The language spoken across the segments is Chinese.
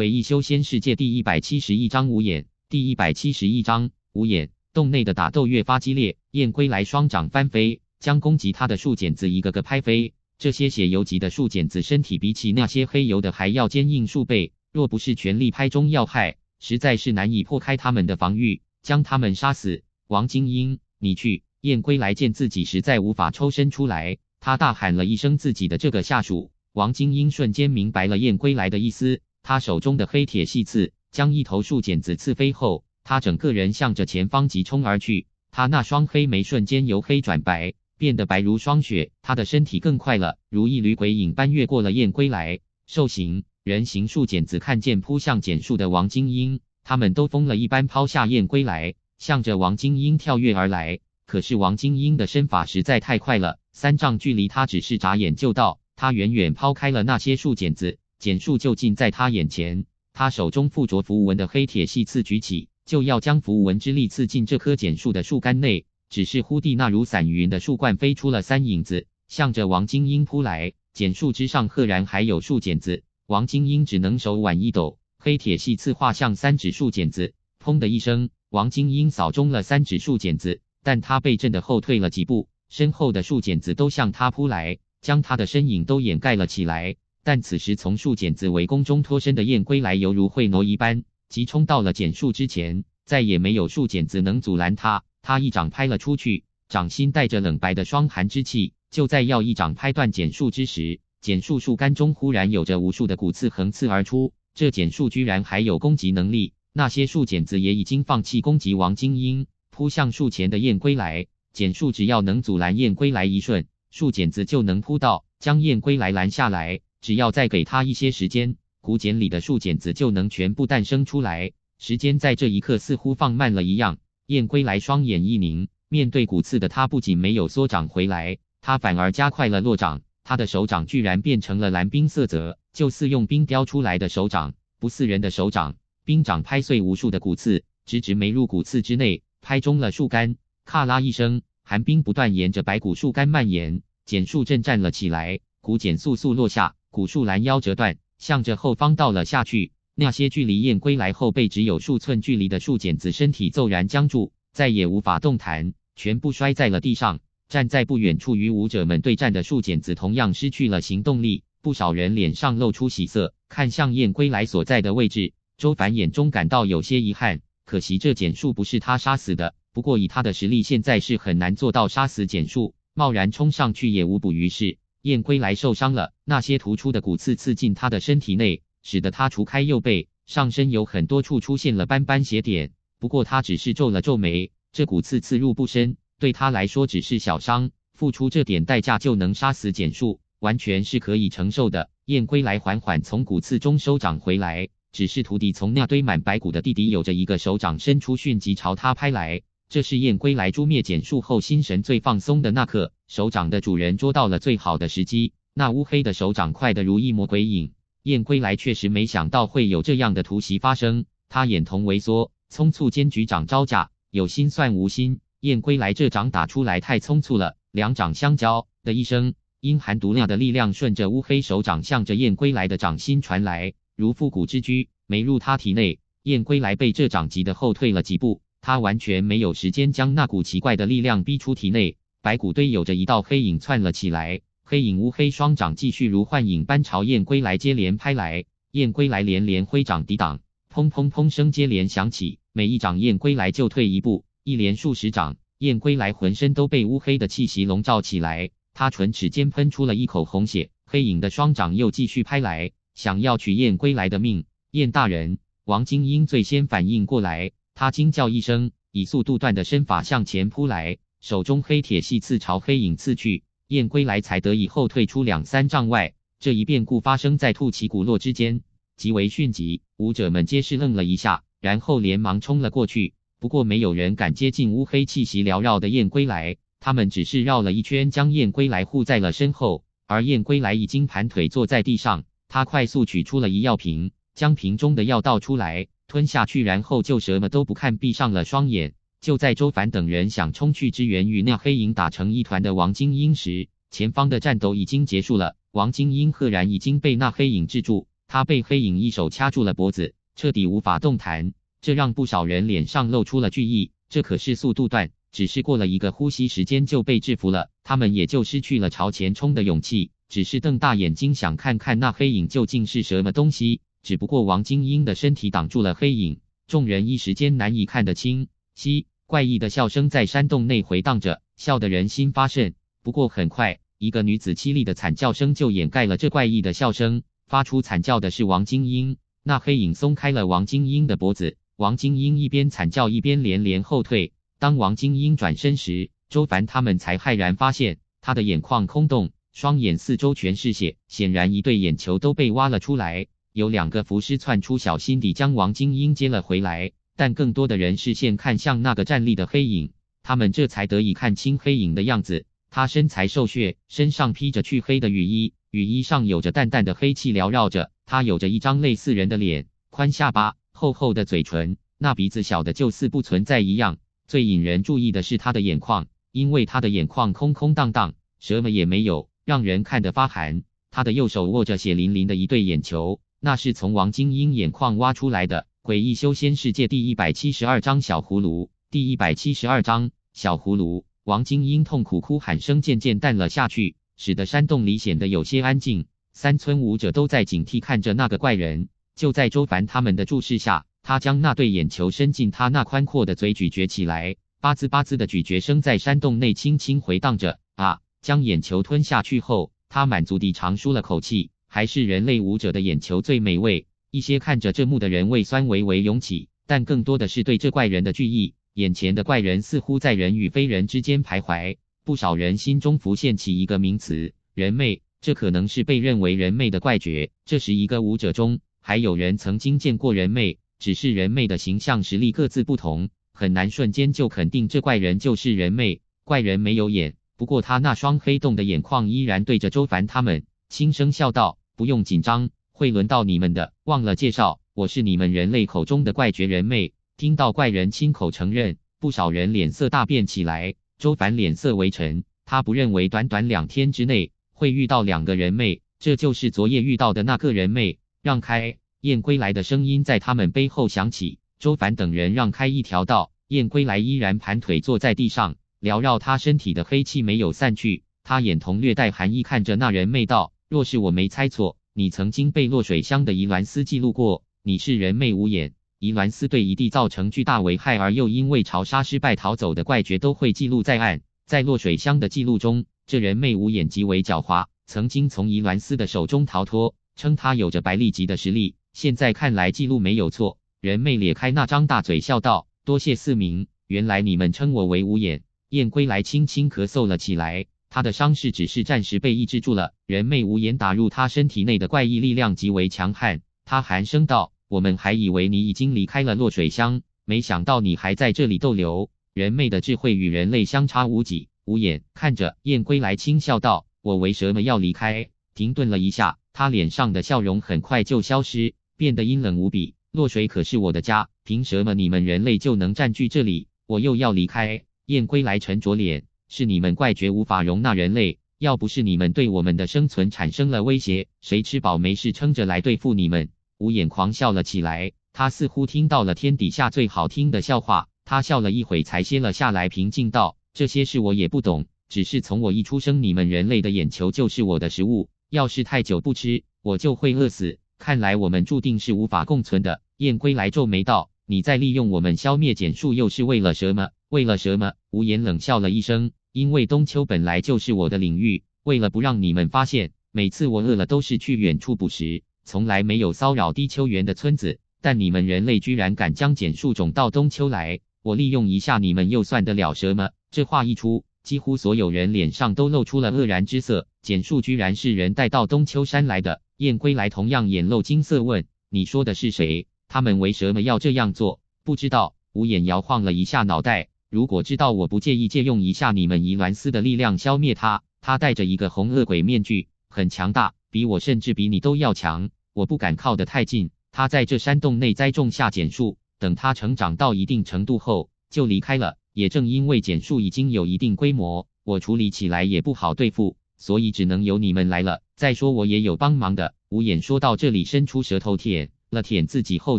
诡异修仙世界第一百七十一章无眼。第一百七十一章无眼。洞内的打斗越发激烈，燕归来双掌翻飞，将攻击他的树剪子一个个拍飞。这些血油级的树剪子身体比起那些黑油的还要坚硬数倍，若不是全力拍中要害，实在是难以破开他们的防御，将他们杀死。王精英，你去！燕归来见自己实在无法抽身出来，他大喊了一声自己的这个下属王精英，瞬间明白了燕归来的意思。他手中的黑铁细刺将一头树剪子刺飞后，他整个人向着前方急冲而去。他那双黑眉瞬间由黑转白，变得白如霜雪。他的身体更快了，如一缕鬼影般越过了燕归来。兽形、人形树剪子看见扑向剪树的王晶英，他们都疯了一般抛下燕归来，向着王晶英跳跃而来。可是王晶英的身法实在太快了，三丈距离他只是眨眼就到。他远远抛开了那些树剪子。简树就近在他眼前，他手中附着符文的黑铁系刺举起，就要将符文之力刺进这棵简树的树干内。只是忽地，那如散云的树冠飞出了三影子，向着王精英扑来。简树之上赫然还有树剪子，王精英只能手腕一抖，黑铁系刺划向三指树剪子。砰的一声，王精英扫中了三指树剪子，但他被震得后退了几步，身后的树剪子都向他扑来，将他的身影都掩盖了起来。但此时，从树剪子围攻中脱身的燕归来犹如会挪移般，急冲到了剪树之前，再也没有树剪子能阻拦他。他一掌拍了出去，掌心带着冷白的霜寒之气。就在要一掌拍断剪树之时，剪树树干中忽然有着无数的骨刺横刺而出。这剪树居然还有攻击能力！那些树剪子也已经放弃攻击王晶英，扑向树前的燕归来。剪树只要能阻拦燕归来一瞬，树剪子就能扑到，将燕归来拦下来。只要再给他一些时间，骨茧里的树茧子就能全部诞生出来。时间在这一刻似乎放慢了一样。燕归来双眼一凝，面对骨刺的他不仅没有缩长回来，他反而加快了落掌。他的手掌居然变成了蓝冰色泽，就似用冰雕出来的手掌，不似人的手掌。冰掌拍碎无数的骨刺，直直没入骨刺之内，拍中了树干。咔啦一声，寒冰不断沿着白骨树干蔓延。简树震站了起来，骨茧簌簌落下。古树拦腰折断，向着后方倒了下去。那些距离燕归来后背只有数寸距离的树剪子身体骤然僵住，再也无法动弹，全部摔在了地上。站在不远处与武者们对战的树剪子同样失去了行动力。不少人脸上露出喜色，看向燕归来所在的位置。周凡眼中感到有些遗憾，可惜这剪树不是他杀死的。不过以他的实力，现在是很难做到杀死剪树，贸然冲上去也无补于事。燕归来受伤了，那些突出的骨刺刺进他的身体内，使得他除开右背，上身有很多处出现了斑斑血点。不过他只是皱了皱眉，这骨刺刺入不深，对他来说只是小伤，付出这点代价就能杀死简述，完全是可以承受的。燕归来缓缓从骨刺中收掌回来，只是徒弟从那堆满白骨的弟弟有着一个手掌伸出迅疾朝他拍来。这是燕归来诛灭简术后心神最放松的那刻，手掌的主人捉到了最好的时机。那乌黑的手掌快得如一抹鬼影，燕归来确实没想到会有这样的突袭发生。他眼瞳微缩，匆促间局长招架。有心算无心，燕归来这掌打出来太匆促了。两掌相交的一声，阴寒毒辣的力量顺着乌黑手掌向着燕归来的掌心传来，如复古之居，没入他体内。燕归来被这掌击得后退了几步。他完全没有时间将那股奇怪的力量逼出体内，白骨堆有着一道黑影窜了起来。黑影乌黑双掌继续如幻影般朝燕归来接连拍来，燕归来连连挥掌抵挡，砰砰砰声接连响起，每一掌燕归来就退一步，一连数十掌，燕归来浑身都被乌黑的气息笼罩起来。他唇齿间喷出了一口红血，黑影的双掌又继续拍来，想要取燕归来的命。燕大人，王精英最先反应过来。他惊叫一声，以速度段的身法向前扑来，手中黑铁细刺朝黑影刺去。燕归来才得以后退出两三丈外。这一变故发生在兔起骨落之间，极为迅疾。舞者们皆是愣了一下，然后连忙冲了过去。不过没有人敢接近乌黑气息缭绕的燕归来，他们只是绕了一圈，将燕归来护在了身后。而燕归来已经盘腿坐在地上，他快速取出了医药瓶，将瓶中的药倒出来。吞下去，然后就什么都不看，闭上了双眼。就在周凡等人想冲去支援与那黑影打成一团的王晶英时，前方的战斗已经结束了。王晶英赫然已经被那黑影制住，他被黑影一手掐住了脖子，彻底无法动弹。这让不少人脸上露出了惧意。这可是速度段，只是过了一个呼吸时间就被制服了，他们也就失去了朝前冲的勇气，只是瞪大眼睛想看看那黑影究竟是什么东西。只不过王晶英的身体挡住了黑影，众人一时间难以看得清晰。怪异的笑声在山洞内回荡着，笑得人心发瘆。不过很快，一个女子凄厉的惨叫声就掩盖了这怪异的笑声。发出惨叫的是王晶英，那黑影松开了王晶英的脖子。王晶英一边惨叫，一边连连后退。当王晶英转身时，周凡他们才骇然发现，他的眼眶空洞，双眼四周全是血，显然一对眼球都被挖了出来。有两个浮尸窜出，小心地将王晶英接了回来。但更多的人视线看向那个站立的黑影，他们这才得以看清黑影的样子。他身材瘦削，身上披着黢黑的雨衣，雨衣上有着淡淡的黑气缭绕着。他有着一张类似人的脸，宽下巴，厚厚的嘴唇，那鼻子小的就似不存在一样。最引人注意的是他的眼眶，因为他的眼眶空空荡荡，什么也没有，让人看得发寒。他的右手握着血淋淋的一对眼球。那是从王晶英眼眶挖出来的。诡异修仙世界第一百七十二章小葫芦。第一百七十二章小葫芦。王晶英痛苦哭喊声渐渐淡了下去，使得山洞里显得有些安静。三村武者都在警惕看着那个怪人。就在周凡他们的注视下，他将那对眼球伸进他那宽阔的嘴咀嚼起来，吧兹吧兹的咀嚼声在山洞内轻轻回荡着。啊！将眼球吞下去后，他满足地长舒了口气。还是人类舞者的眼球最美味。一些看着这幕的人胃酸微微涌起，但更多的是对这怪人的惧意。眼前的怪人似乎在人与非人之间徘徊。不少人心中浮现起一个名词：人魅。这可能是被认为人魅的怪绝。这时，一个舞者中还有人曾经见过人魅，只是人魅的形象实力各自不同，很难瞬间就肯定这怪人就是人魅。怪人没有眼，不过他那双黑洞的眼眶依然对着周凡他们，轻声笑道。不用紧张，会轮到你们的。忘了介绍，我是你们人类口中的怪绝人妹。听到怪人亲口承认，不少人脸色大变起来。周凡脸色微沉，他不认为短短两天之内会遇到两个人妹，这就是昨夜遇到的那个人妹。让开！燕归来的声音在他们背后响起。周凡等人让开一条道。燕归来依然盘腿坐在地上，缭绕他身体的黑气没有散去。他眼瞳略带寒意，看着那人妹道。若是我没猜错，你曾经被落水乡的宜兰斯记录过。你是人魅无眼，宜兰斯对一地造成巨大危害，而又因为潮沙失败逃走的怪绝，都会记录在案。在落水乡的记录中，这人魅无眼极为狡猾，曾经从宜兰斯的手中逃脱，称他有着白力级的实力。现在看来，记录没有错。人魅咧开那张大嘴笑道：“多谢四明，原来你们称我为无眼。”燕归来轻轻咳嗽了起来。他的伤势只是暂时被抑制住了。人魅无言打入他身体内的怪异力量极为强悍。他寒声道：“我们还以为你已经离开了落水乡，没想到你还在这里逗留。”人魅的智慧与人类相差无几。无眼看着燕归来轻笑道：“我为什么要离开。”停顿了一下，他脸上的笑容很快就消失，变得阴冷无比。落水可是我的家，凭什么你们人类就能占据这里？我又要离开。燕归来沉着脸。是你们怪绝无法容纳人类，要不是你们对我们的生存产生了威胁，谁吃饱没事撑着来对付你们？无眼狂笑了起来，他似乎听到了天底下最好听的笑话。他笑了一会，才歇了下来，平静道：“这些事我也不懂，只是从我一出生，你们人类的眼球就是我的食物，要是太久不吃，我就会饿死。看来我们注定是无法共存的。”燕归来皱眉道：“你在利用我们消灭减数，又是为了什么？为了什么？”无眼冷笑了一声。因为冬秋本来就是我的领域，为了不让你们发现，每次我饿了都是去远处捕食，从来没有骚扰低丘园的村子。但你们人类居然敢将简树种到冬秋来，我利用一下你们又算得了什么？这话一出，几乎所有人脸上都露出了愕然之色。简树居然是人带到冬秋山来的。燕归来同样眼露金色问：“你说的是谁？他们为什么要这样做？”不知道。无眼摇晃了一下脑袋。如果知道，我不介意借用一下你们伊兰斯的力量消灭他。他戴着一个红恶鬼面具，很强大，比我甚至比你都要强。我不敢靠得太近。他在这山洞内栽种下减树，等他成长到一定程度后就离开了。也正因为减树已经有一定规模，我处理起来也不好对付，所以只能由你们来了。再说我也有帮忙的。无眼说到这里，伸出舌头舔了舔自己厚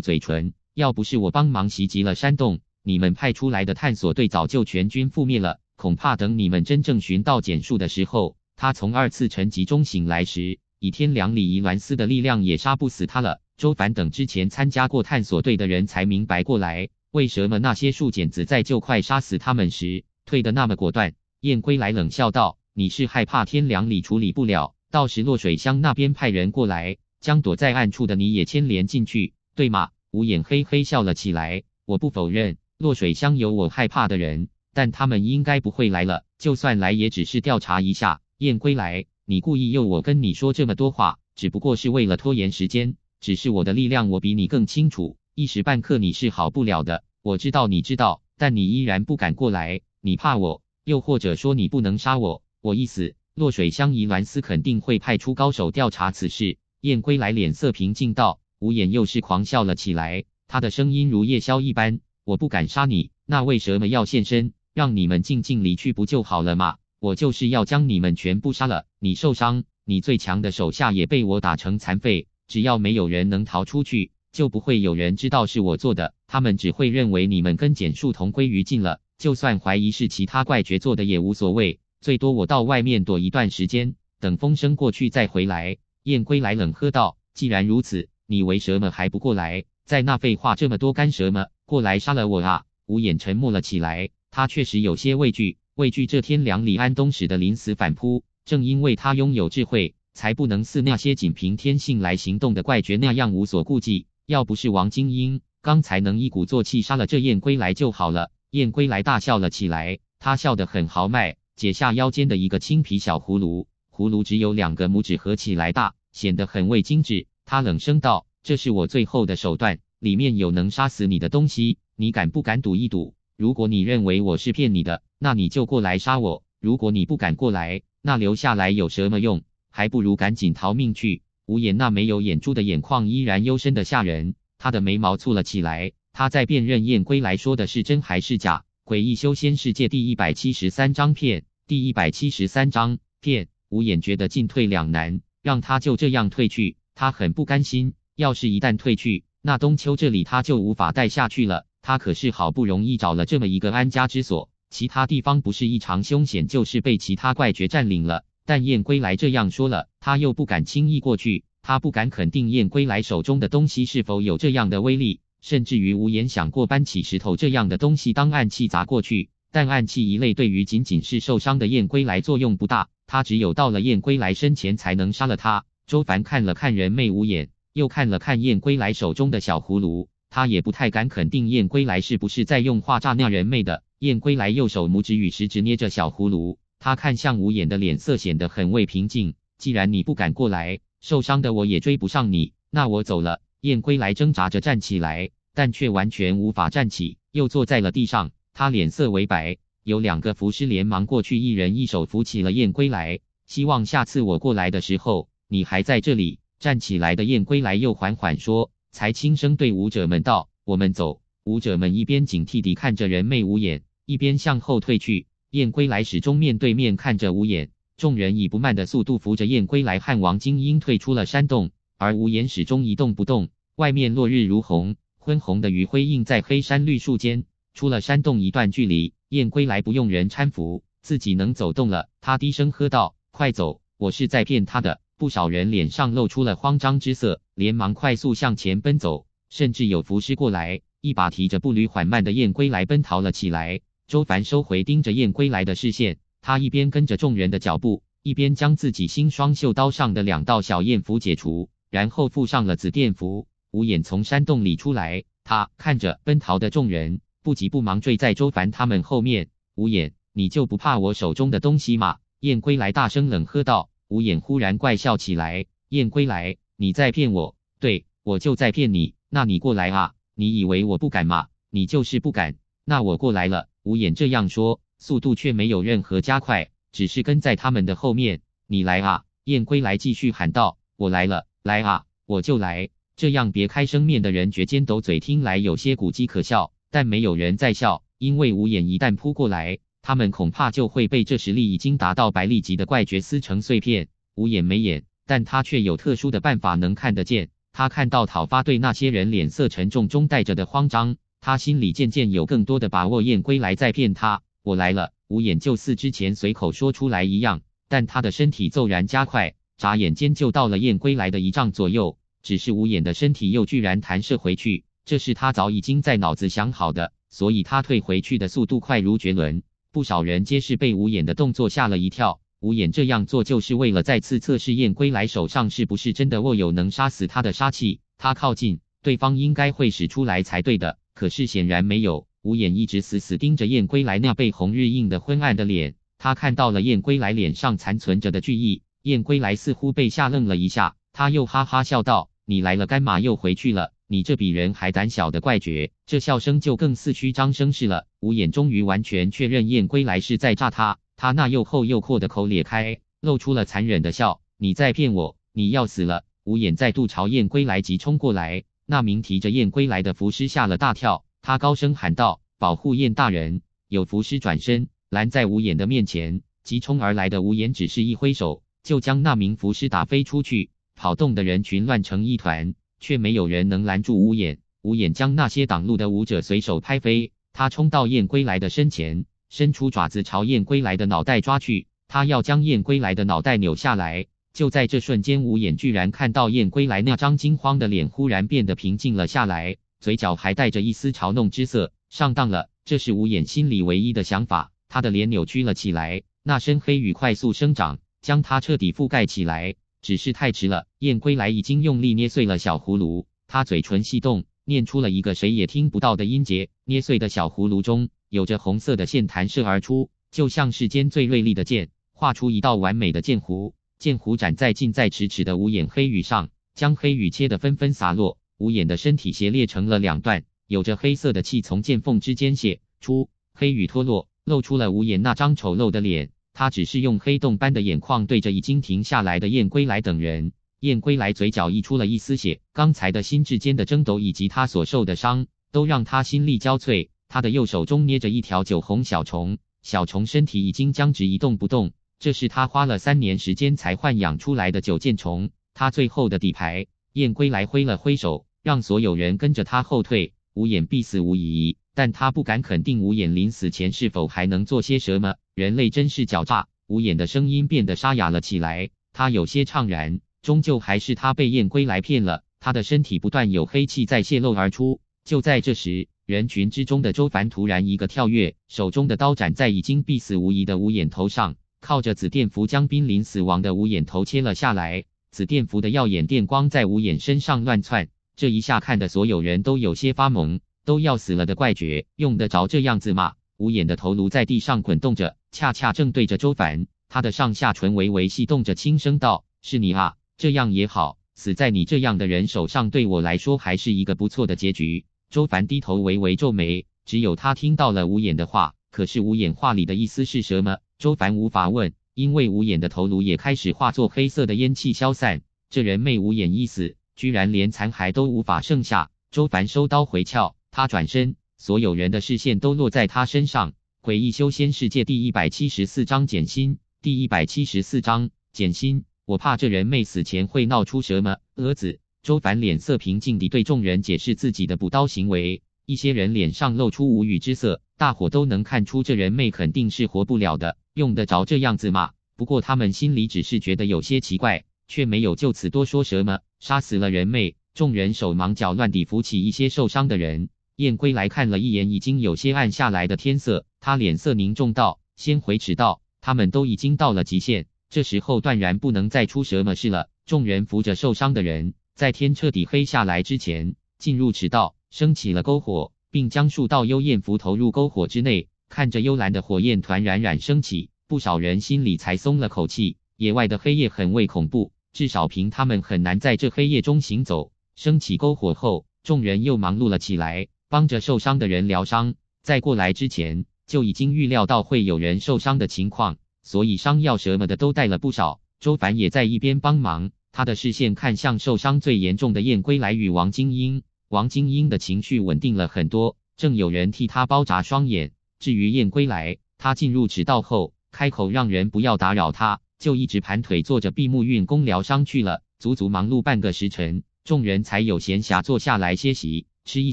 嘴唇。要不是我帮忙袭击了山洞。你们派出来的探索队早就全军覆灭了，恐怕等你们真正寻到简树的时候，他从二次沉寂中醒来时，以天良里伊兰斯的力量也杀不死他了。周凡等之前参加过探索队的人才明白过来，为什么那些树茧子在就快杀死他们时退得那么果断。燕归来冷笑道：“你是害怕天良里处理不了，到时落水乡那边派人过来，将躲在暗处的你也牵连进去，对吗？”无眼嘿嘿笑了起来：“我不否认。”落水乡有我害怕的人，但他们应该不会来了。就算来，也只是调查一下。燕归来，你故意诱我跟你说这么多话，只不过是为了拖延时间。只是我的力量，我比你更清楚，一时半刻你是好不了的。我知道，你知道，但你依然不敢过来。你怕我，又或者说你不能杀我。我一死，落水乡宜兰斯肯定会派出高手调查此事。燕归来脸色平静道，无眼又是狂笑了起来，他的声音如夜宵一般。我不敢杀你，那为什么要现身？让你们静静离去不就好了吗？我就是要将你们全部杀了。你受伤，你最强的手下也被我打成残废。只要没有人能逃出去，就不会有人知道是我做的。他们只会认为你们跟简述同归于尽了。就算怀疑是其他怪绝做的也无所谓，最多我到外面躲一段时间，等风声过去再回来。燕归来冷喝道：“既然如此，你为什么还不过来？在那废话这么多干什么？”过来杀了我啊！无眼沉默了起来，他确实有些畏惧，畏惧这天凉李安东使的临死反扑。正因为他拥有智慧，才不能似那些仅凭天性来行动的怪绝那样无所顾忌。要不是王精英，刚才能一鼓作气杀了这燕归来就好了。燕归来大笑了起来，他笑得很豪迈，解下腰间的一个青皮小葫芦，葫芦只有两个拇指合起来大，显得很为精致。他冷声道：“这是我最后的手段。”里面有能杀死你的东西，你敢不敢赌一赌？如果你认为我是骗你的，那你就过来杀我。如果你不敢过来，那留下来有什么用？还不如赶紧逃命去。无眼那没有眼珠的眼眶依然幽深的吓人，他的眉毛蹙了起来。他在辨认燕归来说的是真还是假。诡异修仙世界第一百七十三章骗，第一百七十三章骗。无眼觉得进退两难，让他就这样退去，他很不甘心。要是一旦退去，那冬秋这里他就无法待下去了，他可是好不容易找了这么一个安家之所，其他地方不是异常凶险，就是被其他怪绝占领了。但燕归来这样说了，他又不敢轻易过去，他不敢肯定燕归来手中的东西是否有这样的威力，甚至于无言想过搬起石头这样的东西当暗器砸过去，但暗器一类对于仅仅是受伤的燕归来作用不大，他只有到了燕归来身前才能杀了他。周凡看了看人妹无言。又看了看燕归来手中的小葫芦，他也不太敢肯定燕归来是不是在用画诈那人妹的。燕归来右手拇指与食指捏着小葫芦，他看向无眼的脸色显得很未平静。既然你不敢过来，受伤的我也追不上你，那我走了。燕归来挣扎着站起来，但却完全无法站起，又坐在了地上。他脸色微白，有两个浮尸连忙过去，一人一手扶起了燕归来。希望下次我过来的时候，你还在这里。站起来的燕归来又缓缓说，才轻声对舞者们道：“我们走。”舞者们一边警惕地看着人魅无眼，一边向后退去。燕归来始终面对面看着无眼。众人以不慢的速度扶着燕归来，汉王精英退出了山洞，而无眼始终一动不动。外面落日如虹，昏红的余晖映在黑山绿树间。出了山洞一段距离，燕归来不用人搀扶，自己能走动了。他低声喝道：“快走！我是在骗他的。”不少人脸上露出了慌张之色，连忙快速向前奔走，甚至有浮尸过来，一把提着步履缓慢的燕归来奔逃了起来。周凡收回盯着燕归来的视线，他一边跟着众人的脚步，一边将自己新双袖刀上的两道小燕符解除，然后附上了紫电符。无眼从山洞里出来，他看着奔逃的众人，不急不忙，追在周凡他们后面。无眼，你就不怕我手中的东西吗？燕归来大声冷喝道。吴衍忽然怪笑起来：“燕归来，你在骗我？对我就在骗你。那你过来啊！你以为我不敢吗？你就是不敢。那我过来了。”吴衍这样说，速度却没有任何加快，只是跟在他们的后面。“你来啊！”燕归来继续喊道，“我来了，来啊，我就来。”这样别开生面的人，绝尖斗嘴，听来有些古奇可笑，但没有人在笑，因为吴衍一旦扑过来。他们恐怕就会被这实力已经达到百里级的怪绝撕成碎片。无眼没眼，但他却有特殊的办法能看得见。他看到讨伐队那些人脸色沉重中带着的慌张，他心里渐渐有更多的把握。燕归来在骗他，我来了。无眼就似之前随口说出来一样，但他的身体骤然加快，眨眼间就到了燕归来的一丈左右。只是无眼的身体又居然弹射回去，这是他早已经在脑子想好的，所以他退回去的速度快如绝伦。不少人皆是被无眼的动作吓了一跳，无眼这样做就是为了再次测试燕归来手上是不是真的握有能杀死他的杀气。他靠近，对方应该会使出来才对的，可是显然没有。无眼一直死死盯着燕归来那被红日映得昏暗的脸，他看到了燕归来脸上残存着的惧意。燕归来似乎被吓愣了一下，他又哈哈笑道：“你来了，干嘛又回去了。”你这比人还胆小的怪绝，这笑声就更似虚张声势了。五眼终于完全确认燕归来是在诈他，他那又厚又阔的口裂开，露出了残忍的笑。你在骗我，你要死了！五眼再度朝燕归来急冲过来，那名提着燕归来的符尸吓了大跳，他高声喊道：“保护燕大人！”有符尸转身拦在五眼的面前，急冲而来的五眼只是一挥手，就将那名符尸打飞出去，跑动的人群乱成一团。却没有人能拦住乌眼，乌眼将那些挡路的舞者随手拍飞。他冲到燕归来的身前，伸出爪子朝燕归来的脑袋抓去，他要将燕归来的脑袋扭下来。就在这瞬间，五眼居然看到燕归来那张惊慌的脸忽然变得平静了下来，嘴角还带着一丝嘲弄之色。上当了，这是五眼心里唯一的想法。他的脸扭曲了起来，那身黑羽快速生长，将他彻底覆盖起来。只是太迟了，燕归来已经用力捏碎了小葫芦。他嘴唇翕动，念出了一个谁也听不到的音节。捏碎的小葫芦中，有着红色的线弹射而出，就像世间最锐利的剑，划出一道完美的剑弧。剑弧斩在近在咫尺的五眼黑羽上，将黑羽切得纷纷洒落。五眼的身体斜裂成了两段，有着黑色的气从剑缝之间泄出。黑羽脱落，露出了五眼那张丑陋的脸。他只是用黑洞般的眼眶对着已经停下来的燕归来等人。燕归来嘴角溢出了一丝血，刚才的心智间的争斗以及他所受的伤，都让他心力交瘁。他的右手中捏着一条酒红小虫，小虫身体已经僵直，一动不动。这是他花了三年时间才豢养出来的九剑虫，他最后的底牌。燕归来挥了挥手，让所有人跟着他后退，无眼必死无疑。但他不敢肯定，五眼临死前是否还能做些什么。人类真是狡诈。五眼的声音变得沙哑了起来，他有些怅然。终究还是他被燕归来骗了。他的身体不断有黑气在泄露而出。就在这时，人群之中的周凡突然一个跳跃，手中的刀斩在已经必死无疑的五眼头上，靠着紫电符将濒临死亡的五眼头切了下来。紫电符的耀眼电光在五眼身上乱窜，这一下看得所有人都有些发懵。都要死了的怪绝，用得着这样子骂？无眼的头颅在地上滚动着，恰恰正对着周凡。他的上下唇微微戏动着，轻声道：“是你啊，这样也好，死在你这样的人手上，对我来说还是一个不错的结局。”周凡低头微微皱眉，只有他听到了无眼的话。可是无眼话里的意思是什么？周凡无法问，因为无眼的头颅也开始化作黑色的烟气消散。这人魅无眼一死，居然连残骸都无法剩下。周凡收刀回鞘。他转身，所有人的视线都落在他身上。诡异修仙世界第一百七十四章：简心。第一百七十四章：简心。我怕这人妹死前会闹出什么蛾子。周凡脸色平静地对众人解释自己的补刀行为。一些人脸上露出无语之色，大伙都能看出这人妹肯定是活不了的，用得着这样子吗？不过他们心里只是觉得有些奇怪，却没有就此多说什么。杀死了人妹，众人手忙脚乱地扶起一些受伤的人。燕归来看了一眼已经有些暗下来的天色，他脸色凝重道：“先回迟道，他们都已经到了极限，这时候断然不能再出什么事了。”众人扶着受伤的人，在天彻底黑下来之前进入迟道，升起了篝火，并将数道幽焰符投入篝火之内。看着幽蓝的火焰团冉冉升起，不少人心里才松了口气。野外的黑夜很为恐怖，至少凭他们很难在这黑夜中行走。升起篝火后，众人又忙碌了起来。帮着受伤的人疗伤，在过来之前就已经预料到会有人受伤的情况，所以伤药什么的都带了不少。周凡也在一边帮忙，他的视线看向受伤最严重的燕归来与王晶英。王晶英的情绪稳定了很多，正有人替他包扎双眼。至于燕归来，他进入迟道后，开口让人不要打扰他，就一直盘腿坐着闭目运功疗伤去了。足足忙碌半个时辰，众人才有闲暇坐下来歇息，吃一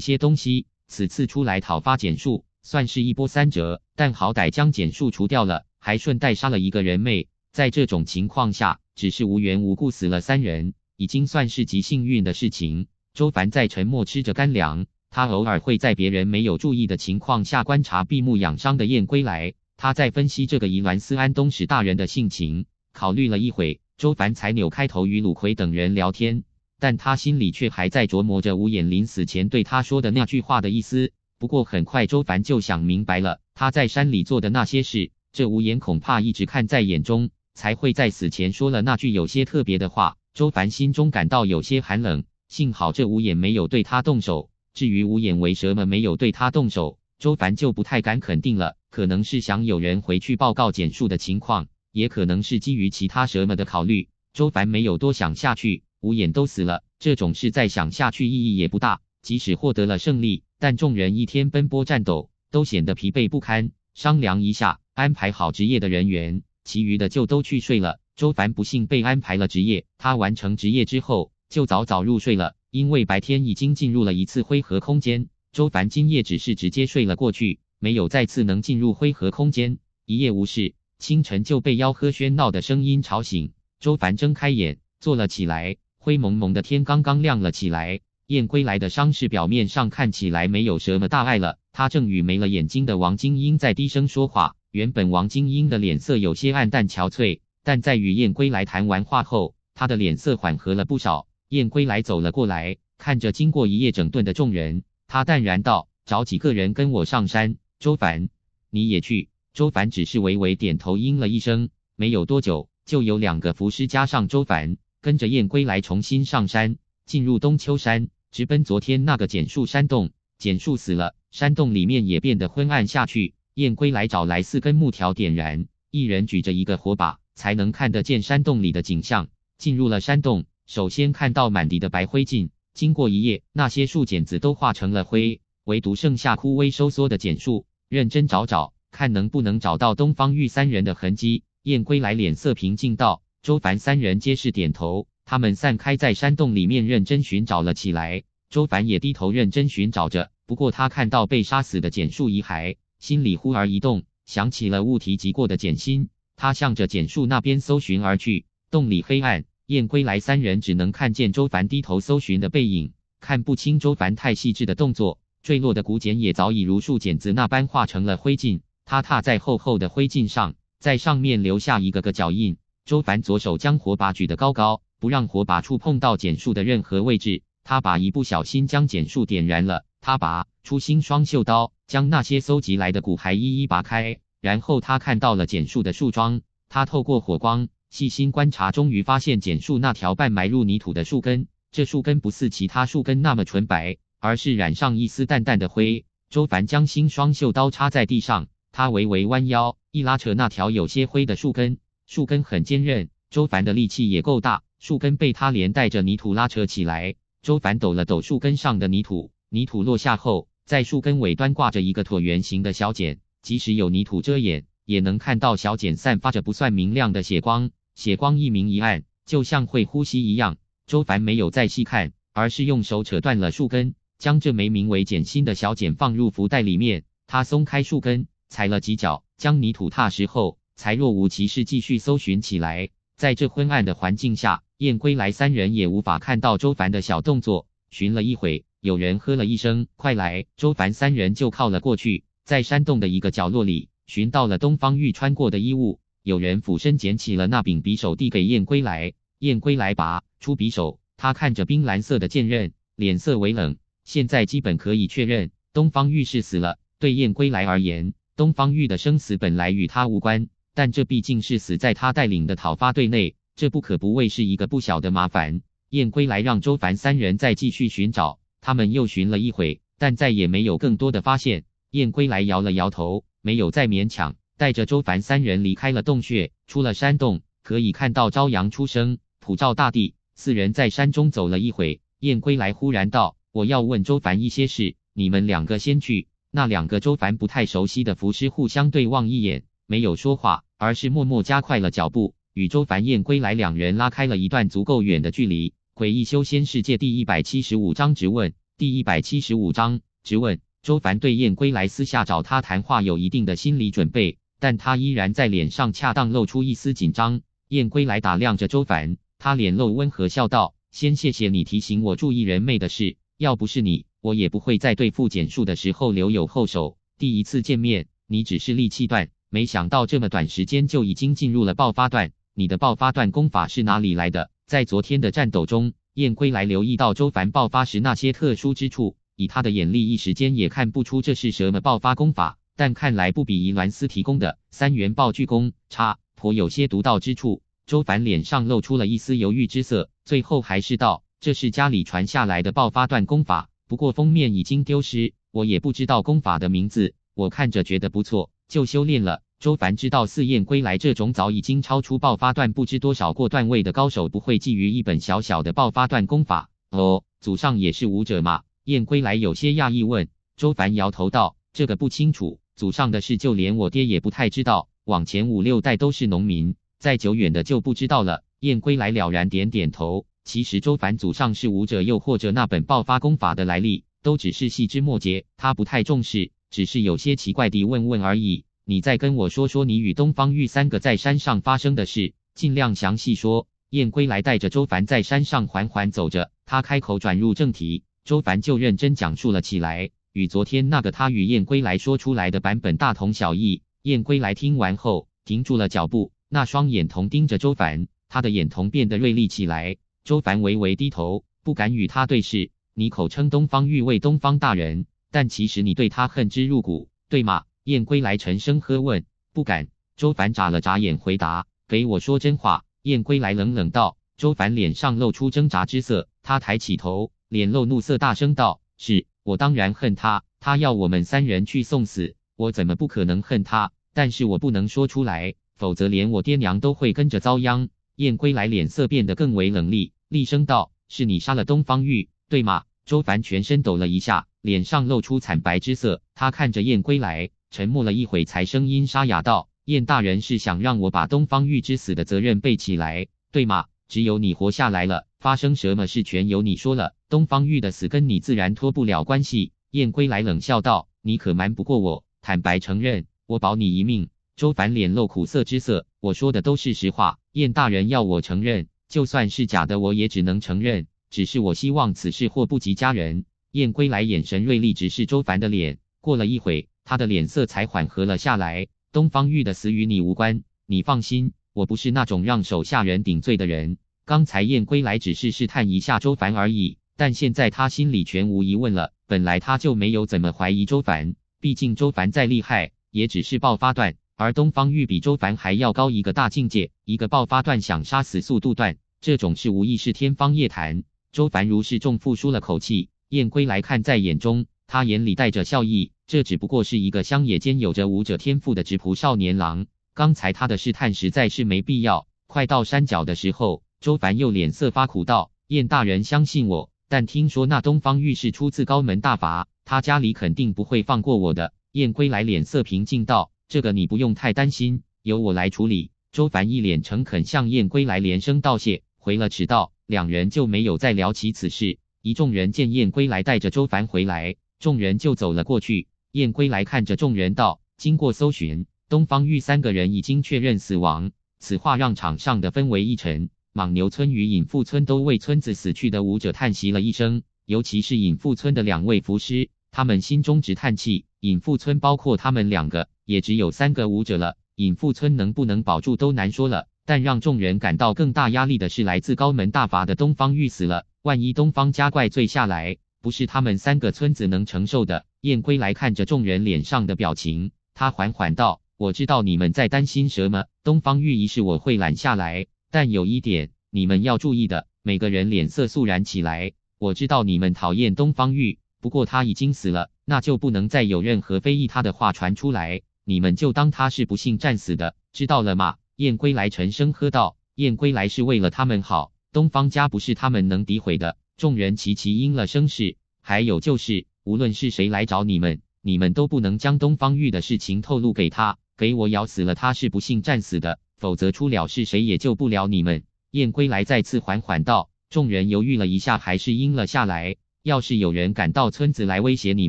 些东西。此次出来讨伐简述，算是一波三折，但好歹将简述除掉了，还顺带杀了一个人妹。在这种情况下，只是无缘无故死了三人，已经算是极幸运的事情。周凡在沉默吃着干粮，他偶尔会在别人没有注意的情况下观察闭目养伤的燕归来，他在分析这个宜兰思安东史大人的性情。考虑了一会，周凡才扭开头与鲁奎等人聊天。但他心里却还在琢磨着吴眼临死前对他说的那句话的意思。不过很快，周凡就想明白了，他在山里做的那些事，这吴眼恐怕一直看在眼中，才会在死前说了那句有些特别的话。周凡心中感到有些寒冷，幸好这吴眼没有对他动手。至于吴眼为什么没有对他动手，周凡就不太敢肯定了，可能是想有人回去报告简述的情况，也可能是基于其他蛇们的考虑。周凡没有多想下去。五眼都死了，这种事再想下去意义也不大。即使获得了胜利，但众人一天奔波战斗，都显得疲惫不堪。商量一下，安排好职业的人员，其余的就都去睡了。周凡不幸被安排了职业，他完成职业之后就早早入睡了，因为白天已经进入了一次灰核空间。周凡今夜只是直接睡了过去，没有再次能进入灰核空间。一夜无事，清晨就被吆喝喧闹的声音吵醒。周凡睁开眼，坐了起来。灰蒙蒙的天刚刚亮了起来，燕归来的伤势表面上看起来没有什么大碍了。他正与没了眼睛的王晶英在低声说话。原本王晶英的脸色有些暗淡憔悴，但在与燕归来谈完话后，他的脸色缓和了不少。燕归来走了过来，看着经过一夜整顿的众人，他淡然道：“找几个人跟我上山。”周凡，你也去。周凡只是微微点头，应了一声。没有多久，就有两个浮尸加上周凡。跟着燕归来重新上山，进入东秋山，直奔昨天那个简树山洞。简树死了，山洞里面也变得昏暗下去。燕归来找来四根木条点燃，一人举着一个火把，才能看得见山洞里的景象。进入了山洞，首先看到满地的白灰烬。经过一夜，那些树剪子都化成了灰，唯独剩下枯萎收缩的简树。认真找找，看能不能找到东方玉三人的痕迹。燕归来脸色平静道。周凡三人皆是点头，他们散开在山洞里面认真寻找了起来。周凡也低头认真寻找着，不过他看到被杀死的简树遗骸，心里忽而一动，想起了物体及过的简心，他向着简树那边搜寻而去。洞里黑暗，燕归来三人只能看见周凡低头搜寻的背影，看不清周凡太细致的动作。坠落的古简也早已如树剪子那般化成了灰烬，他踏在厚厚的灰烬上，在上面留下一个个脚印。周凡左手将火把举得高高，不让火把触碰到简树的任何位置。他把一不小心将简树点燃了。他拔出新双袖刀，将那些搜集来的骨骸一一拔开。然后他看到了简树的树桩。他透过火光，细心观察，终于发现简树那条半埋入泥土的树根。这树根不似其他树根那么纯白，而是染上一丝淡淡的灰。周凡将新双袖刀插在地上，他微微弯腰，一拉扯那条有些灰的树根。树根很坚韧，周凡的力气也够大，树根被他连带着泥土拉扯起来。周凡抖了抖树根上的泥土，泥土落下后，在树根尾端挂着一个椭圆形的小茧，即使有泥土遮掩，也能看到小茧散发着不算明亮的血光，血光一明一暗，就像会呼吸一样。周凡没有再细看，而是用手扯断了树根，将这枚名为茧心的小茧放入福袋里面。他松开树根，踩了几脚，将泥土踏实后。才若无其事继续搜寻起来，在这昏暗的环境下，燕归来三人也无法看到周凡的小动作。寻了一会，有人喝了一声“快来”，周凡三人就靠了过去，在山洞的一个角落里寻到了东方玉穿过的衣物。有人俯身捡起了那柄匕首，递给燕归来。燕归来拔出匕首，他看着冰蓝色的剑刃，脸色微冷。现在基本可以确认东方玉是死了。对燕归来而言，东方玉的生死本来与他无关。但这毕竟是死在他带领的讨伐队内，这不可不谓是一个不小的麻烦。燕归来让周凡三人再继续寻找，他们又寻了一会，但再也没有更多的发现。燕归来摇了摇头，没有再勉强，带着周凡三人离开了洞穴，出了山洞，可以看到朝阳初升，普照大地。四人在山中走了一会，燕归来忽然道：“我要问周凡一些事，你们两个先去。”那两个周凡不太熟悉的符师互相对望一眼。没有说话，而是默默加快了脚步，与周凡、燕归来两人拉开了一段足够远的距离。诡异修仙世界第一百七十五章直问。第一百七十五章直问。周凡对燕归来私下找他谈话有一定的心理准备，但他依然在脸上恰当露出一丝紧张。燕归来打量着周凡，他脸露温和笑道：“先谢谢你提醒我注意人妹的事，要不是你，我也不会在对付简述的时候留有后手。第一次见面，你只是力气断，没想到这么短时间就已经进入了爆发段，你的爆发段功法是哪里来的？在昨天的战斗中，燕归来留意到周凡爆发时那些特殊之处，以他的眼力，一时间也看不出这是什么爆发功法。但看来不比伊兰斯提供的三元爆聚功差，颇有些独到之处。周凡脸上露出了一丝犹豫之色，最后还是道：“这是家里传下来的爆发段功法，不过封面已经丢失，我也不知道功法的名字。我看着觉得不错。”就修炼了。周凡知道四燕归来这种早已经超出爆发段不知多少过段位的高手，不会觊觎一本小小的爆发段功法哦。祖上也是武者吗？燕归来有些讶异问。周凡摇头道：“这个不清楚，祖上的事，就连我爹也不太知道。往前五六代都是农民，再久远的就不知道了。”燕归来了然点点头。其实周凡祖上是武者，又或者那本爆发功法的来历，都只是细枝末节，他不太重视。只是有些奇怪地问问而已。你再跟我说说你与东方玉三个在山上发生的事，尽量详细说。燕归来带着周凡在山上缓缓走着，他开口转入正题，周凡就认真讲述了起来，与昨天那个他与燕归来说出来的版本大同小异。燕归来听完后停住了脚步，那双眼瞳盯着周凡，他的眼瞳变得锐利起来。周凡微微低头，不敢与他对视。你口称东方玉为东方大人。但其实你对他恨之入骨，对吗？燕归来沉声喝问。不敢。周凡眨了眨眼，回答：“给我说真话。”燕归来冷冷道。周凡脸上露出挣扎之色，他抬起头，脸露怒色，大声道：“是我，当然恨他。他要我们三人去送死，我怎么不可能恨他？但是我不能说出来，否则连我爹娘都会跟着遭殃。”燕归来脸色变得更为冷厉，厉声道：“是你杀了东方玉，对吗？”周凡全身抖了一下。脸上露出惨白之色，他看着燕归来，沉默了一会，才声音沙哑道：“燕大人是想让我把东方玉之死的责任背起来，对吗？只有你活下来了，发生什么事全由你说了。东方玉的死跟你自然脱不了关系。”燕归来冷笑道：“你可瞒不过我，坦白承认，我保你一命。”周凡脸露苦涩之色：“我说的都是实话，燕大人要我承认，就算是假的，我也只能承认。只是我希望此事祸不及家人。”燕归来眼神锐利，直视周凡的脸。过了一会，他的脸色才缓和了下来。东方玉的死与你无关，你放心，我不是那种让手下人顶罪的人。刚才燕归来只是试探一下周凡而已，但现在他心里全无疑问了。本来他就没有怎么怀疑周凡，毕竟周凡再厉害，也只是爆发段，而东方玉比周凡还要高一个大境界。一个爆发段想杀死速度段，这种事无疑是天方夜谭。周凡如释重负，舒了口气。燕归来看在眼中，他眼里带着笑意。这只不过是一个乡野间有着武者天赋的直仆少年郎。刚才他的试探实在是没必要。快到山脚的时候，周凡又脸色发苦道：“燕大人，相信我。但听说那东方玉是出自高门大阀，他家里肯定不会放过我的。”燕归来脸色平静道：“这个你不用太担心，由我来处理。”周凡一脸诚恳，向燕归来连声道谢。回了迟道，两人就没有再聊起此事。一众人见燕归来带着周凡回来，众人就走了过去。燕归来看着众人道：“经过搜寻，东方玉三个人已经确认死亡。”此话让场上的氛围一沉。莽牛村与尹富村都为村子死去的武者叹息了一声，尤其是尹富村的两位浮尸，他们心中直叹气。尹富村包括他们两个，也只有三个武者了。尹富村能不能保住都难说了。但让众人感到更大压力的是，来自高门大阀的东方玉死了。万一东方家怪罪下来，不是他们三个村子能承受的。燕归来看着众人脸上的表情，他缓缓道：“我知道你们在担心什么。东方玉一事我会揽下来，但有一点你们要注意的。”每个人脸色肃然起来。我知道你们讨厌东方玉，不过他已经死了，那就不能再有任何非议他的话传出来。你们就当他是不幸战死的，知道了吗？”燕归来沉声喝道：“燕归来是为了他们好。”东方家不是他们能诋毁的。众人齐齐应了声是。还有就是，无论是谁来找你们，你们都不能将东方玉的事情透露给他。给我咬死了，他是不幸战死的，否则出了事谁也救不了你们。燕归来再次缓缓道。众人犹豫了一下，还是应了下来。要是有人敢到村子来威胁你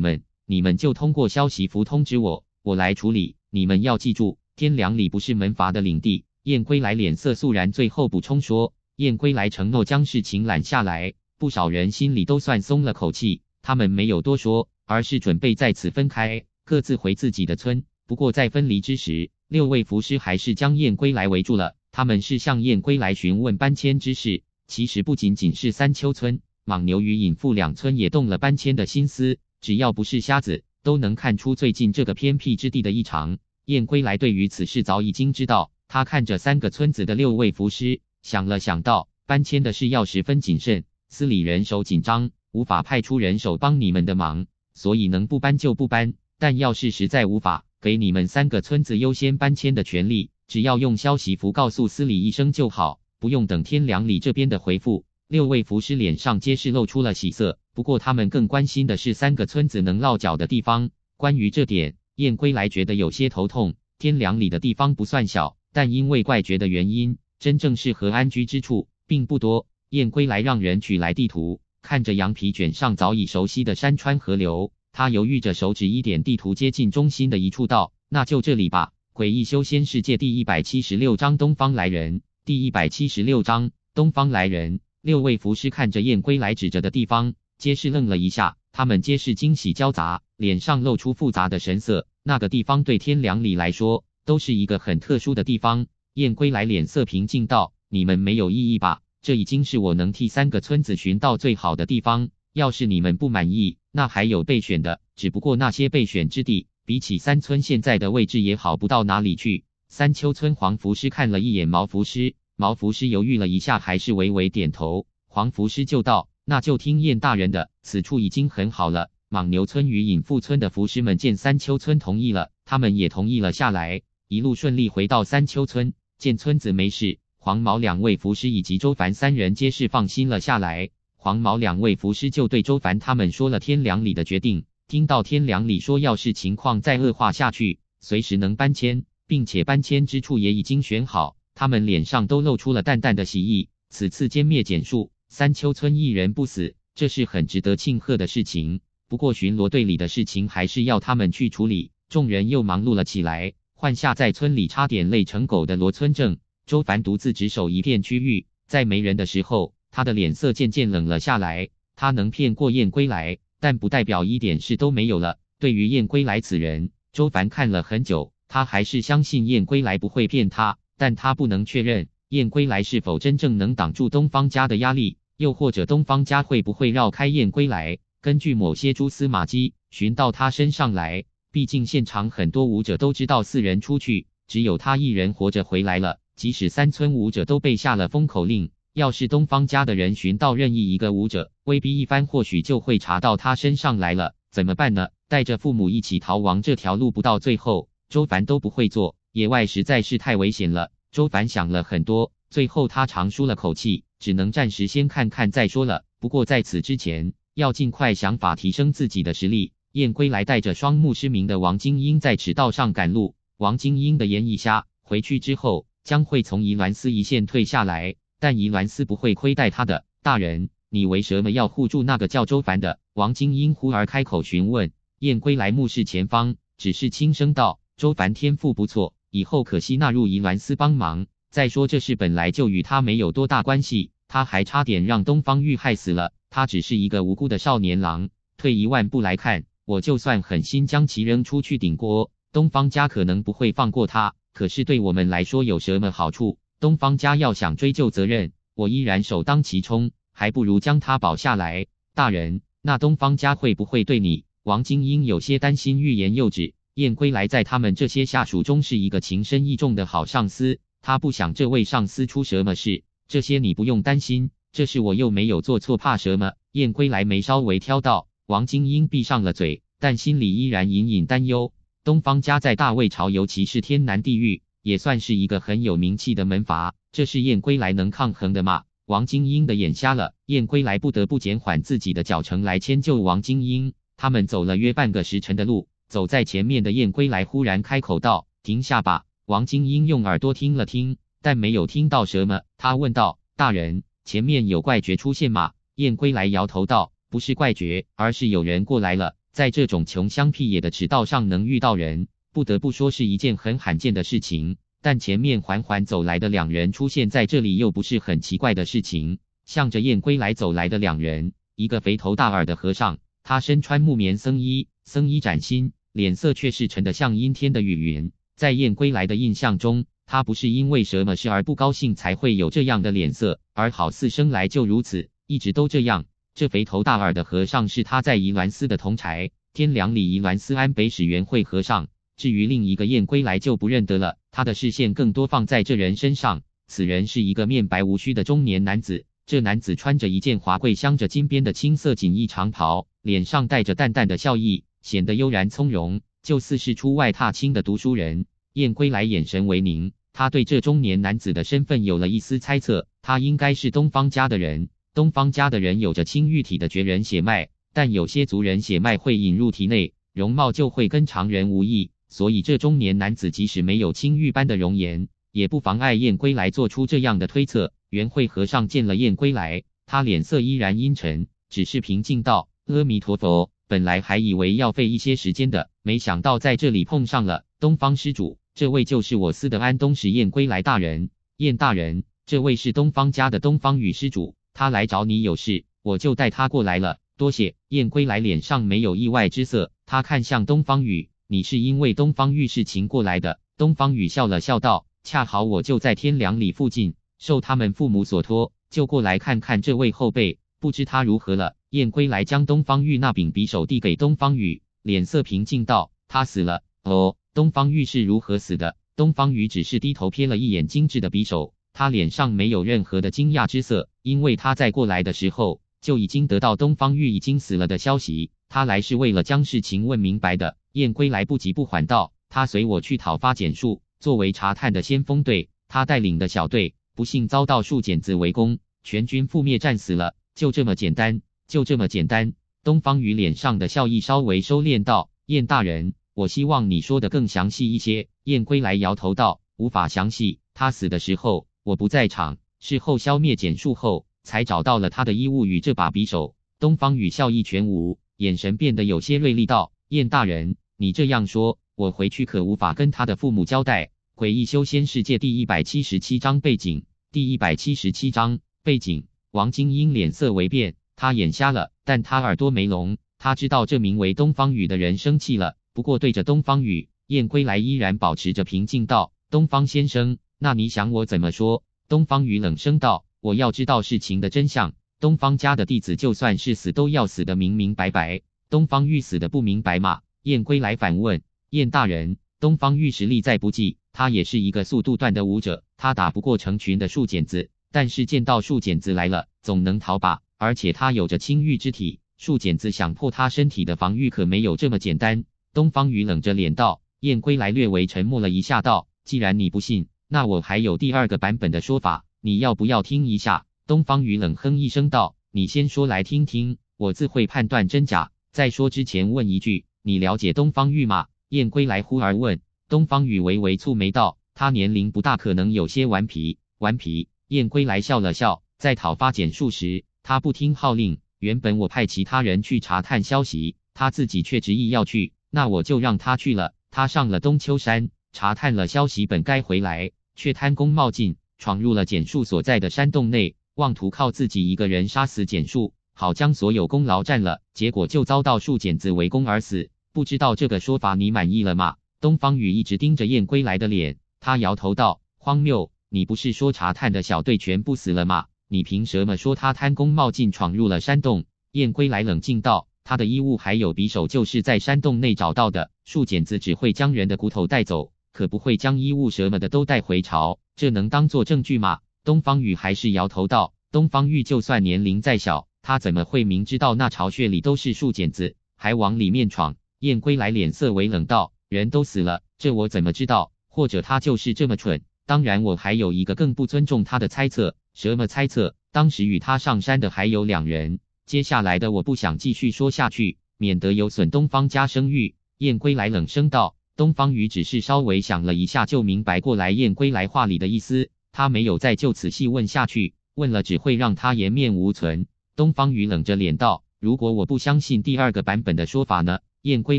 们，你们就通过消息符通知我，我来处理。你们要记住，天凉里不是门阀的领地。燕归来脸色肃然，最后补充说。燕归来承诺将事情揽下来，不少人心里都算松了口气。他们没有多说，而是准备在此分开，各自回自己的村。不过在分离之时，六位符师还是将燕归来围住了。他们是向燕归来询问搬迁之事。其实不仅仅是三丘村、莽牛与隐富两村也动了搬迁的心思。只要不是瞎子，都能看出最近这个偏僻之地的异常。燕归来对于此事早已经知道。他看着三个村子的六位符师。想了想，道：“搬迁的事要十分谨慎，司里人手紧张，无法派出人手帮你们的忙，所以能不搬就不搬。但要是实在无法，给你们三个村子优先搬迁的权利，只要用消息符告诉司里一声就好，不用等天凉里这边的回复。”六位符师脸上皆是露出了喜色，不过他们更关心的是三个村子能落脚的地方。关于这点，燕归来觉得有些头痛。天凉里的地方不算小，但因为怪绝的原因。真正适合安居之处并不多。燕归来让人取来地图，看着羊皮卷上早已熟悉的山川河流，他犹豫着手指一点地图接近中心的一处，道：“那就这里吧。”诡异修仙世界第一百七十六章：东方来人。第一百七十六章：东方来人。六位符师看着燕归来指着的地方，皆是愣了一下，他们皆是惊喜交杂，脸上露出复杂的神色。那个地方对天凉里来说，都是一个很特殊的地方。燕归来脸色平静道：“你们没有异议吧？这已经是我能替三个村子寻到最好的地方。要是你们不满意，那还有备选的。只不过那些备选之地，比起三村现在的位置也好不到哪里去。”三丘村黄符师看了一眼毛符师，毛符师犹豫了一下，还是微微点头。黄符师就道：“那就听燕大人的，此处已经很好了。”莽牛村与隐富村的符师们见三丘村同意了，他们也同意了下来，一路顺利回到三丘村。见村子没事，黄毛两位符师以及周凡三人皆是放心了下来。黄毛两位符师就对周凡他们说了天良里的决定。听到天良里说，要是情况再恶化下去，随时能搬迁，并且搬迁之处也已经选好，他们脸上都露出了淡淡的喜意。此次歼灭简树三秋村一人不死，这是很值得庆贺的事情。不过巡逻队里的事情还是要他们去处理，众人又忙碌了起来。换下在村里差点累成狗的罗村正，周凡独自值守一片区域，在没人的时候，他的脸色渐渐冷了下来。他能骗过燕归来，但不代表一点事都没有了。对于燕归来此人，周凡看了很久，他还是相信燕归来不会骗他，但他不能确认燕归来是否真正能挡住东方家的压力，又或者东方家会不会绕开燕归来，根据某些蛛丝马迹寻到他身上来。毕竟，现场很多舞者都知道四人出去，只有他一人活着回来了。即使三村舞者都被下了封口令，要是东方家的人寻到任意一个舞者，威逼一番，或许就会查到他身上来了。怎么办呢？带着父母一起逃亡这条路，不到最后，周凡都不会做。野外实在是太危险了。周凡想了很多，最后他长舒了口气，只能暂时先看看再说了。不过在此之前，要尽快想法提升自己的实力。燕归来带着双目失明的王金英在迟道上赶路。王金英的眼一瞎，回去之后将会从宜兰斯一线退下来，但宜兰斯不会亏待他的。大人，你为什么要护住那个叫周凡的？王金英忽而开口询问。燕归来目视前方，只是轻声道：“周凡天赋不错，以后可惜纳入宜兰斯帮忙。再说这事本来就与他没有多大关系，他还差点让东方玉害死了。他只是一个无辜的少年郎。退一万步来看。”我就算狠心将其扔出去顶锅，东方家可能不会放过他。可是对我们来说有什么好处？东方家要想追究责任，我依然首当其冲，还不如将他保下来。大人，那东方家会不会对你？王精英有些担心，欲言又止。燕归来在他们这些下属中是一个情深义重的好上司，他不想这位上司出什么事。这些你不用担心，这事我又没有做错，怕什么？燕归来眉梢微挑道。王晶英闭上了嘴，但心里依然隐隐担忧。东方家在大魏朝，尤其是天南地域，也算是一个很有名气的门阀。这是燕归来能抗衡的吗？王晶英的眼瞎了，燕归来不得不减缓自己的脚程来迁就王晶英。他们走了约半个时辰的路，走在前面的燕归来忽然开口道：“停下吧。”王晶英用耳朵听了听，但没有听到什么。他问道：“大人，前面有怪绝出现吗？”燕归来摇头道。不是怪绝，而是有人过来了。在这种穷乡僻野的赤道上能遇到人，不得不说是一件很罕见的事情。但前面缓缓走来的两人出现在这里又不是很奇怪的事情。向着燕归来走来的两人，一个肥头大耳的和尚，他身穿木棉僧衣，僧衣崭新，脸色却是沉得像阴天的雨云。在燕归来的印象中，他不是因为什么事而不高兴才会有这样的脸色，而好似生来就如此，一直都这样。这肥头大耳的和尚是他在宜兰寺的同柴，天凉里宜兰寺安北史元慧和尚。至于另一个燕归来就不认得了，他的视线更多放在这人身上。此人是一个面白无须的中年男子，这男子穿着一件华贵镶着金边的青色锦衣长袍，脸上带着淡淡的笑意，显得悠然从容，就似是出外踏青的读书人。燕归来眼神为凝，他对这中年男子的身份有了一丝猜测，他应该是东方家的人。东方家的人有着青玉体的绝人血脉，但有些族人血脉会引入体内，容貌就会跟常人无异。所以这中年男子即使没有青玉般的容颜，也不妨碍燕归来做出这样的推测。元慧和尚见了燕归来，他脸色依然阴沉，只是平静道：“阿弥陀佛，本来还以为要费一些时间的，没想到在这里碰上了东方施主。这位就是我司的安东使燕归来大人。燕大人，这位是东方家的东方雨施主。”他来找你有事，我就带他过来了。多谢燕归来，脸上没有意外之色。他看向东方雨，你是因为东方玉事情过来的？东方雨笑了笑，道：“恰好我就在天凉里附近，受他们父母所托，就过来看看这位后辈，不知他如何了。”燕归来将东方玉那柄匕首递给东方雨，脸色平静道：“他死了。”哦，东方玉是如何死的？东方雨只是低头瞥了一眼精致的匕首。他脸上没有任何的惊讶之色，因为他在过来的时候就已经得到东方玉已经死了的消息。他来是为了将事情问明白的。燕归来不急不缓道：“他随我去讨伐简树，作为查探的先锋队。他带领的小队不幸遭到树剪子围攻，全军覆灭，战死了。就这么简单，就这么简单。”东方鱼脸上的笑意稍微收敛道：“燕大人，我希望你说的更详细一些。”燕归来摇头道：“无法详细。他死的时候。”我不在场，事后消灭简述后，才找到了他的衣物与这把匕首。东方雨笑意全无，眼神变得有些锐利，道：“燕大人，你这样说，我回去可无法跟他的父母交代。”诡异修仙世界第一百七十七章背景。第一百七十七章背景。王晶英脸色微变，他眼瞎了，但他耳朵没聋，他知道这名为东方雨的人生气了。不过对着东方雨，燕归来依然保持着平静，道：“东方先生。”那你想我怎么说？东方玉冷声道：“我要知道事情的真相。东方家的弟子就算是死，都要死的明明白白。东方玉死的不明白吗？”燕归来反问。燕大人，东方玉实力再不济，他也是一个速度段的武者，他打不过成群的树剪子，但是见到树剪子来了，总能逃吧？而且他有着青玉之体，树剪子想破他身体的防御，可没有这么简单。东方玉冷着脸道。燕归来略微沉默了一下，道：“既然你不信。”那我还有第二个版本的说法，你要不要听一下？东方雨冷哼一声道：“你先说来听听，我自会判断真假。再说之前问一句，你了解东方玉吗？”燕归来忽而问，东方雨微微蹙眉道：“他年龄不大，可能有些顽皮。”顽皮。燕归来笑了笑，在讨伐简述时，他不听号令。原本我派其他人去查探消息，他自己却执意要去，那我就让他去了。他上了东秋山，查探了消息，本该回来。却贪功冒进，闯入了简树所在的山洞内，妄图靠自己一个人杀死简树，好将所有功劳占了。结果就遭到树剪子围攻而死。不知道这个说法你满意了吗？东方雨一直盯着燕归来的脸，他摇头道：“荒谬！你不是说查探的小队全部死了吗？你凭什么说他贪功冒进，闯入了山洞？”燕归来冷静道：“他的衣物还有匕首，就是在山洞内找到的。树剪子只会将人的骨头带走。”可不会将衣物什么的都带回巢，这能当做证据吗？东方玉还是摇头道：“东方玉就算年龄再小，他怎么会明知道那巢穴里都是树茧子，还往里面闯？”燕归来脸色微冷道：“人都死了，这我怎么知道？或者他就是这么蠢？当然，我还有一个更不尊重他的猜测，什么猜测？当时与他上山的还有两人，接下来的我不想继续说下去，免得有损东方家声誉。”燕归来冷声道。东方玉只是稍微想了一下，就明白过来燕归来话里的意思。他没有再就此细问下去，问了只会让他颜面无存。东方玉冷着脸道：“如果我不相信第二个版本的说法呢？”燕归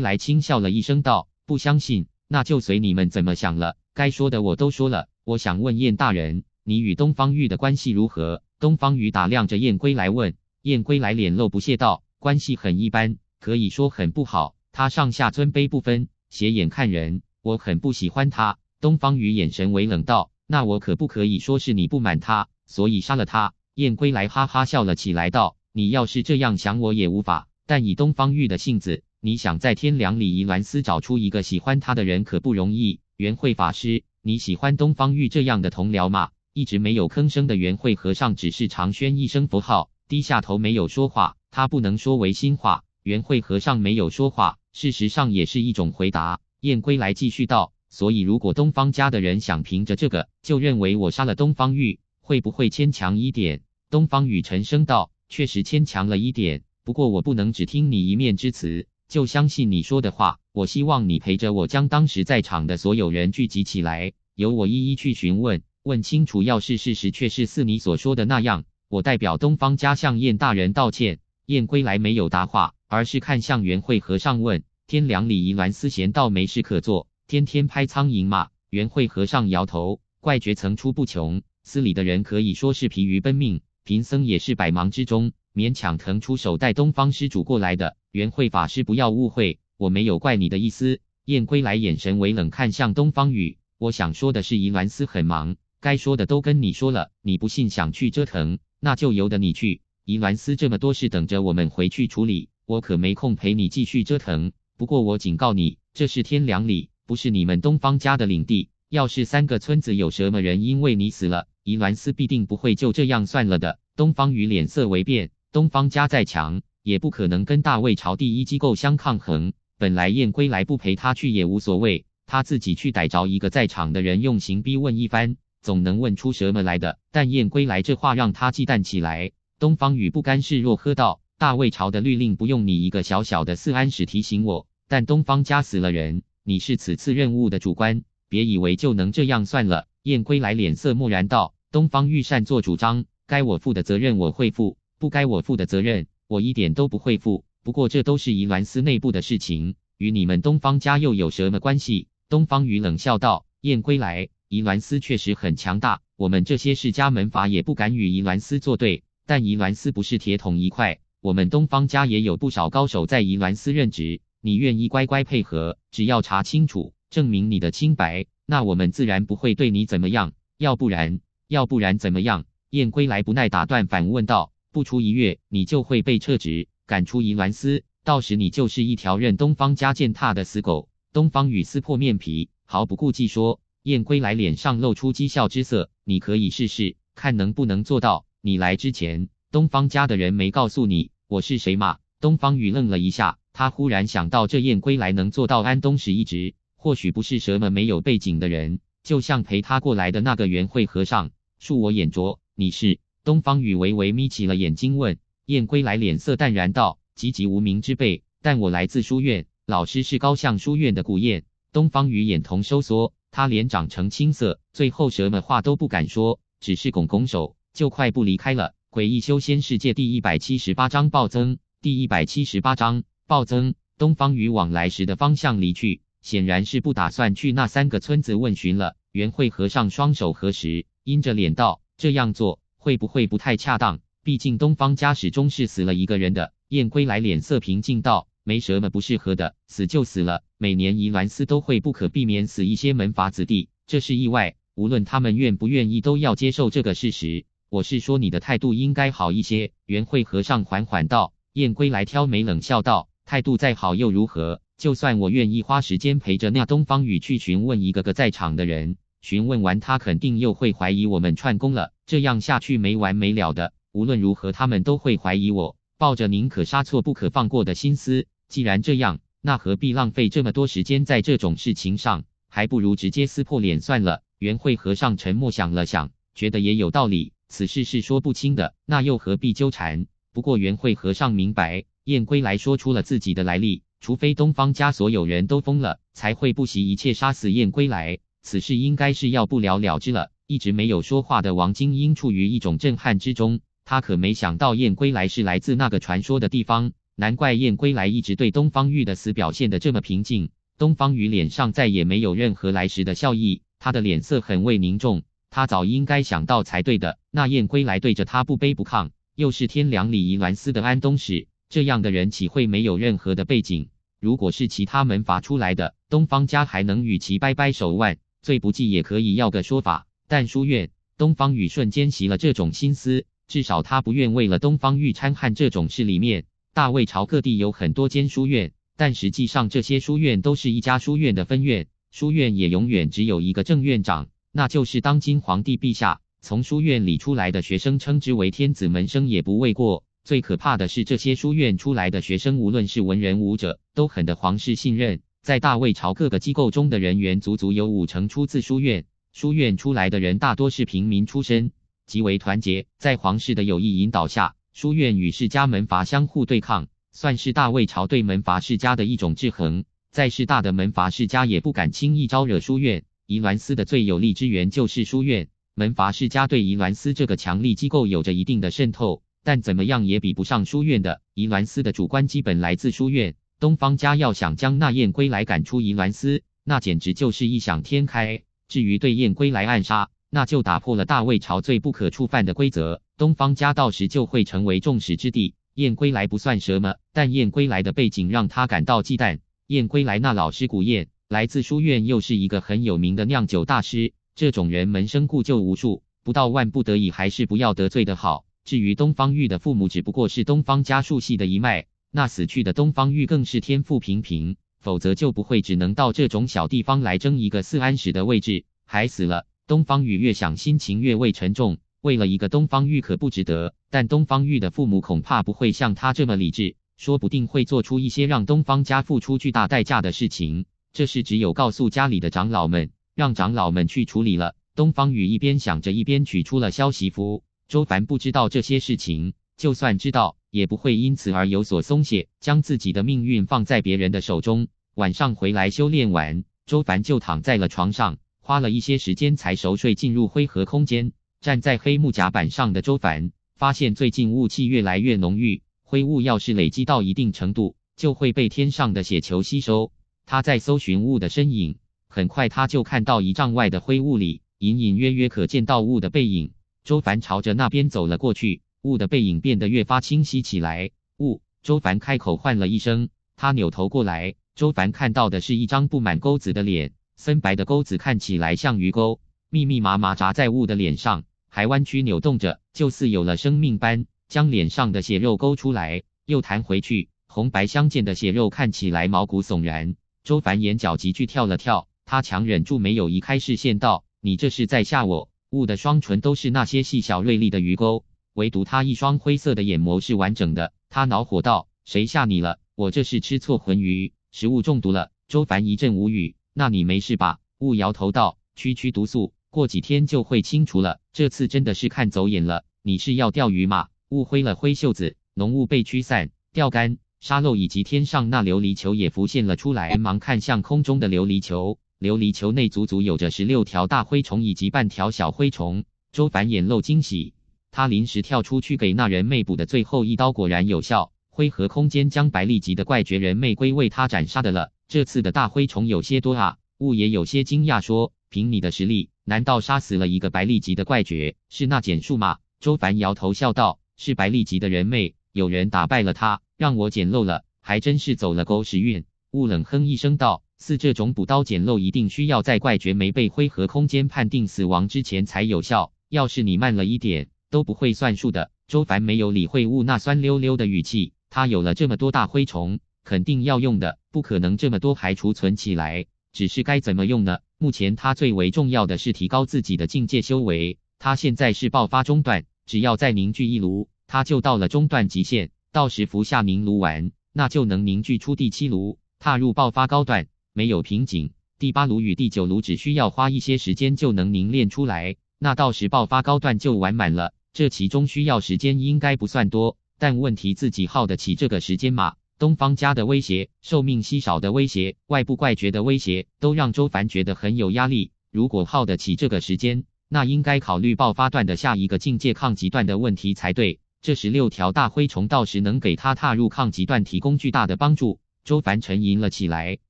来轻笑了一声道：“不相信，那就随你们怎么想了。该说的我都说了。我想问燕大人，你与东方玉的关系如何？”东方玉打量着燕归来，问：“燕归来，脸露不屑道：‘关系很一般，可以说很不好。他上下尊卑不分。’”斜眼看人，我很不喜欢他。东方玉眼神微冷道：“那我可不可以说是你不满他，所以杀了他？”燕归来哈哈笑了起来道：“你要是这样想，我也无法。但以东方玉的性子，你想在天凉里一兰丝找出一个喜欢他的人，可不容易。”元慧法师，你喜欢东方玉这样的同僚吗？一直没有吭声的元慧和尚只是长宣一声佛号，低下头没有说话。他不能说违心话。圆慧和尚没有说话，事实上也是一种回答。燕归来继续道：“所以，如果东方家的人想凭着这个就认为我杀了东方玉，会不会牵强一点？”东方雨沉声道：“确实牵强了一点，不过我不能只听你一面之词就相信你说的话。我希望你陪着我，将当时在场的所有人聚集起来，由我一一去询问，问清楚。要是事实却是似你所说的那样，我代表东方家向燕大人道歉。”燕归来没有答话。而是看向元慧和尚问：“天凉，李仪鸾思闲倒没事可做，天天拍苍蝇吗？”元慧和尚摇头：“怪觉层出不穷，司里的人可以说是疲于奔命，贫僧也是百忙之中勉强腾出手带东方施主过来的。”元慧法师不要误会，我没有怪你的意思。燕归来眼神微冷，看向东方雨：“我想说的是，仪鸾司很忙，该说的都跟你说了，你不信想去折腾，那就由得你去。仪鸾司这么多事等着我们回去处理。”我可没空陪你继续折腾。不过我警告你，这是天凉里，不是你们东方家的领地。要是三个村子有什么人因为你死了，伊兰斯必定不会就这样算了的。东方雨脸色微变。东方家再强，也不可能跟大卫朝第一机构相抗衡。本来燕归来不陪他去也无所谓，他自己去逮着一个在场的人，用刑逼问一番，总能问出什么来的。但燕归来这话让他忌惮起来。东方雨不甘示弱，喝道。大魏朝的律令不用你一个小小的四安使提醒我，但东方家死了人，你是此次任务的主官，别以为就能这样算了。燕归来脸色木然道：“东方御膳做主张，该我负的责任我会负，不该我负的责任我一点都不会负。不过这都是宜鸾司内部的事情，与你们东方家又有什么关系？”东方羽冷笑道：“燕归来，宜鸾司确实很强大，我们这些世家门阀也不敢与宜鸾司作对，但宜鸾司不是铁桶一块。”我们东方家也有不少高手在宜兰斯任职，你愿意乖乖配合，只要查清楚，证明你的清白，那我们自然不会对你怎么样。要不然，要不然怎么样？燕归来不耐打断，反问道：“不出一月，你就会被撤职，赶出宜兰斯，到时你就是一条任东方家践踏的死狗。”东方雨撕破面皮，毫不顾忌说：“燕归来脸上露出讥笑之色，你可以试试看能不能做到。你来之前，东方家的人没告诉你。”我是谁吗？东方雨愣了一下，他忽然想到，这燕归来能做到安东使一职，或许不是什么没有背景的人，就像陪他过来的那个圆会和尚。恕我眼拙，你是？东方雨微微眯起了眼睛问。燕归来脸色淡然道：“籍籍无名之辈，但我来自书院，老师是高相书院的顾燕。”东方雨眼瞳收缩，他脸长成青色，最后什么话都不敢说，只是拱拱手，就快步离开了。《诡异修仙世界》第一百七十八章暴增。第一百七十八章暴增。东方与往来时的方向离去，显然是不打算去那三个村子问询了。袁慧和尚双手合十，阴着脸道：“这样做会不会不太恰当？毕竟东方家始终是死了一个人的。”燕归来脸色平静道：“没什么不适合的，死就死了。每年宜兰斯都会不可避免死一些门阀子弟，这是意外，无论他们愿不愿意都要接受这个事实。”我是说，你的态度应该好一些。”圆慧和尚缓缓道。燕归来挑眉冷笑道：“态度再好又如何？就算我愿意花时间陪着那东方雨去询问一个个在场的人，询问完他肯定又会怀疑我们串供了。这样下去没完没了的。无论如何，他们都会怀疑我。抱着宁可杀错不可放过的心思，既然这样，那何必浪费这么多时间在这种事情上？还不如直接撕破脸算了。”元慧和尚沉默想了想，觉得也有道理。此事是说不清的，那又何必纠缠？不过袁慧和尚明白，燕归来说出了自己的来历。除非东方家所有人都疯了，才会不惜一切杀死燕归来。此事应该是要不了了之了。一直没有说话的王金英处于一种震撼之中，他可没想到燕归来是来自那个传说的地方，难怪燕归来一直对东方玉的死表现的这么平静。东方雨脸上再也没有任何来时的笑意，他的脸色很为凝重。他早应该想到才对的。那燕归来对着他不卑不亢，又是天凉礼仪鸾丝的安东使，这样的人岂会没有任何的背景？如果是其他门阀出来的，东方家还能与其掰掰手腕，最不济也可以要个说法。但书院，东方宇瞬间袭了这种心思，至少他不愿为了东方玉掺和这种事里面。大魏朝各地有很多间书院，但实际上这些书院都是一家书院的分院，书院也永远只有一个正院长。那就是当今皇帝陛下从书院里出来的学生，称之为天子门生也不为过。最可怕的是，这些书院出来的学生，无论是文人武者，都很得皇室信任。在大魏朝各个机构中的人员，足足有五成出自书院。书院出来的人大多是平民出身，极为团结。在皇室的有意引导下，书院与世家门阀相互对抗，算是大魏朝对门阀世家的一种制衡。再势大的门阀世家也不敢轻易招惹书院。怡兰司的最有力支援就是书院，门阀世家对怡兰司这个强力机构有着一定的渗透，但怎么样也比不上书院的。怡兰司的主观基本来自书院。东方家要想将那燕归来赶出怡兰司，那简直就是异想天开。至于对燕归来暗杀，那就打破了大魏朝最不可触犯的规则，东方家到时就会成为众矢之的。燕归来不算什么，但燕归来的背景让他感到忌惮。燕归来那老师古燕，来自书院，又是一个很有名的酿酒大师。这种人门生故旧无数，不到万不得已，还是不要得罪的好。至于东方玉的父母，只不过是东方家树系的一脉。那死去的东方玉更是天赋平平，否则就不会只能到这种小地方来争一个四安史的位置，还死了。东方玉越想，心情越为沉重。为了一个东方玉，可不值得。但东方玉的父母恐怕不会像他这么理智，说不定会做出一些让东方家付出巨大代价的事情。这事只有告诉家里的长老们，让长老们去处理了。东方雨一边想着，一边取出了消息符。周凡不知道这些事情，就算知道，也不会因此而有所松懈，将自己的命运放在别人的手中。晚上回来修炼完，周凡就躺在了床上，花了一些时间才熟睡进入灰河空间。站在黑木甲板上的周凡发现，最近雾气越来越浓郁，灰雾要是累积到一定程度，就会被天上的雪球吸收。他在搜寻雾的身影，很快他就看到一丈外的灰雾里隐隐约约可见到雾的背影。周凡朝着那边走了过去，雾的背影变得越发清晰起来。雾，周凡开口唤了一声，他扭头过来，周凡看到的是一张布满钩子的脸，森白的钩子看起来像鱼钩，密密麻麻扎在雾的脸上，还弯曲扭动着，就似有了生命般，将脸上的血肉勾出来，又弹回去，红白相间的血肉看起来毛骨悚然。周凡眼角急剧跳了跳，他强忍住没有移开视线，道：“你这是在吓我！”雾的双唇都是那些细小锐利的鱼钩，唯独他一双灰色的眼眸是完整的。他恼火道：“谁吓你了？我这是吃错魂鱼食物中毒了。”周凡一阵无语：“那你没事吧？”雾摇头道：“区区毒素，过几天就会清除了。这次真的是看走眼了，你是要钓鱼吗？”雾挥了挥袖子，浓雾被驱散，钓竿。沙漏以及天上那琉璃球也浮现了出来，连忙看向空中的琉璃球。琉璃球内足足有着十六条大灰虫以及半条小灰虫。周凡眼露惊喜，他临时跳出去给那人妹补的最后一刀果然有效，灰河空间将白力级的怪绝人妹龟为他斩杀的了。这次的大灰虫有些多啊！雾也有些惊讶说：“凭你的实力，难道杀死了一个白力级的怪绝？是那减数吗？”周凡摇头笑道：“是白力级的人妹，有人打败了他。”让我捡漏了，还真是走了狗屎运。雾冷哼一声道：“似这种补刀捡漏，一定需要在怪绝没被灰和空间判定死亡之前才有效。要是你慢了一点，都不会算数的。”周凡没有理会雾那酸溜溜的语气。他有了这么多大灰虫，肯定要用的，不可能这么多还储存起来。只是该怎么用呢？目前他最为重要的是提高自己的境界修为。他现在是爆发中段，只要再凝聚一炉，他就到了中段极限。到时服下明炉丸，那就能凝聚出第七炉，踏入爆发高段，没有瓶颈。第八炉与第九炉只需要花一些时间就能凝练出来，那到时爆发高段就完满了。这其中需要时间应该不算多，但问题自己耗得起这个时间吗？东方家的威胁、寿命稀少的威胁、外部怪觉的威胁，都让周凡觉得很有压力。如果耗得起这个时间，那应该考虑爆发段的下一个境界抗极端的问题才对。这十六条大灰虫到时能给他踏入抗极段提供巨大的帮助。周凡沉吟了起来，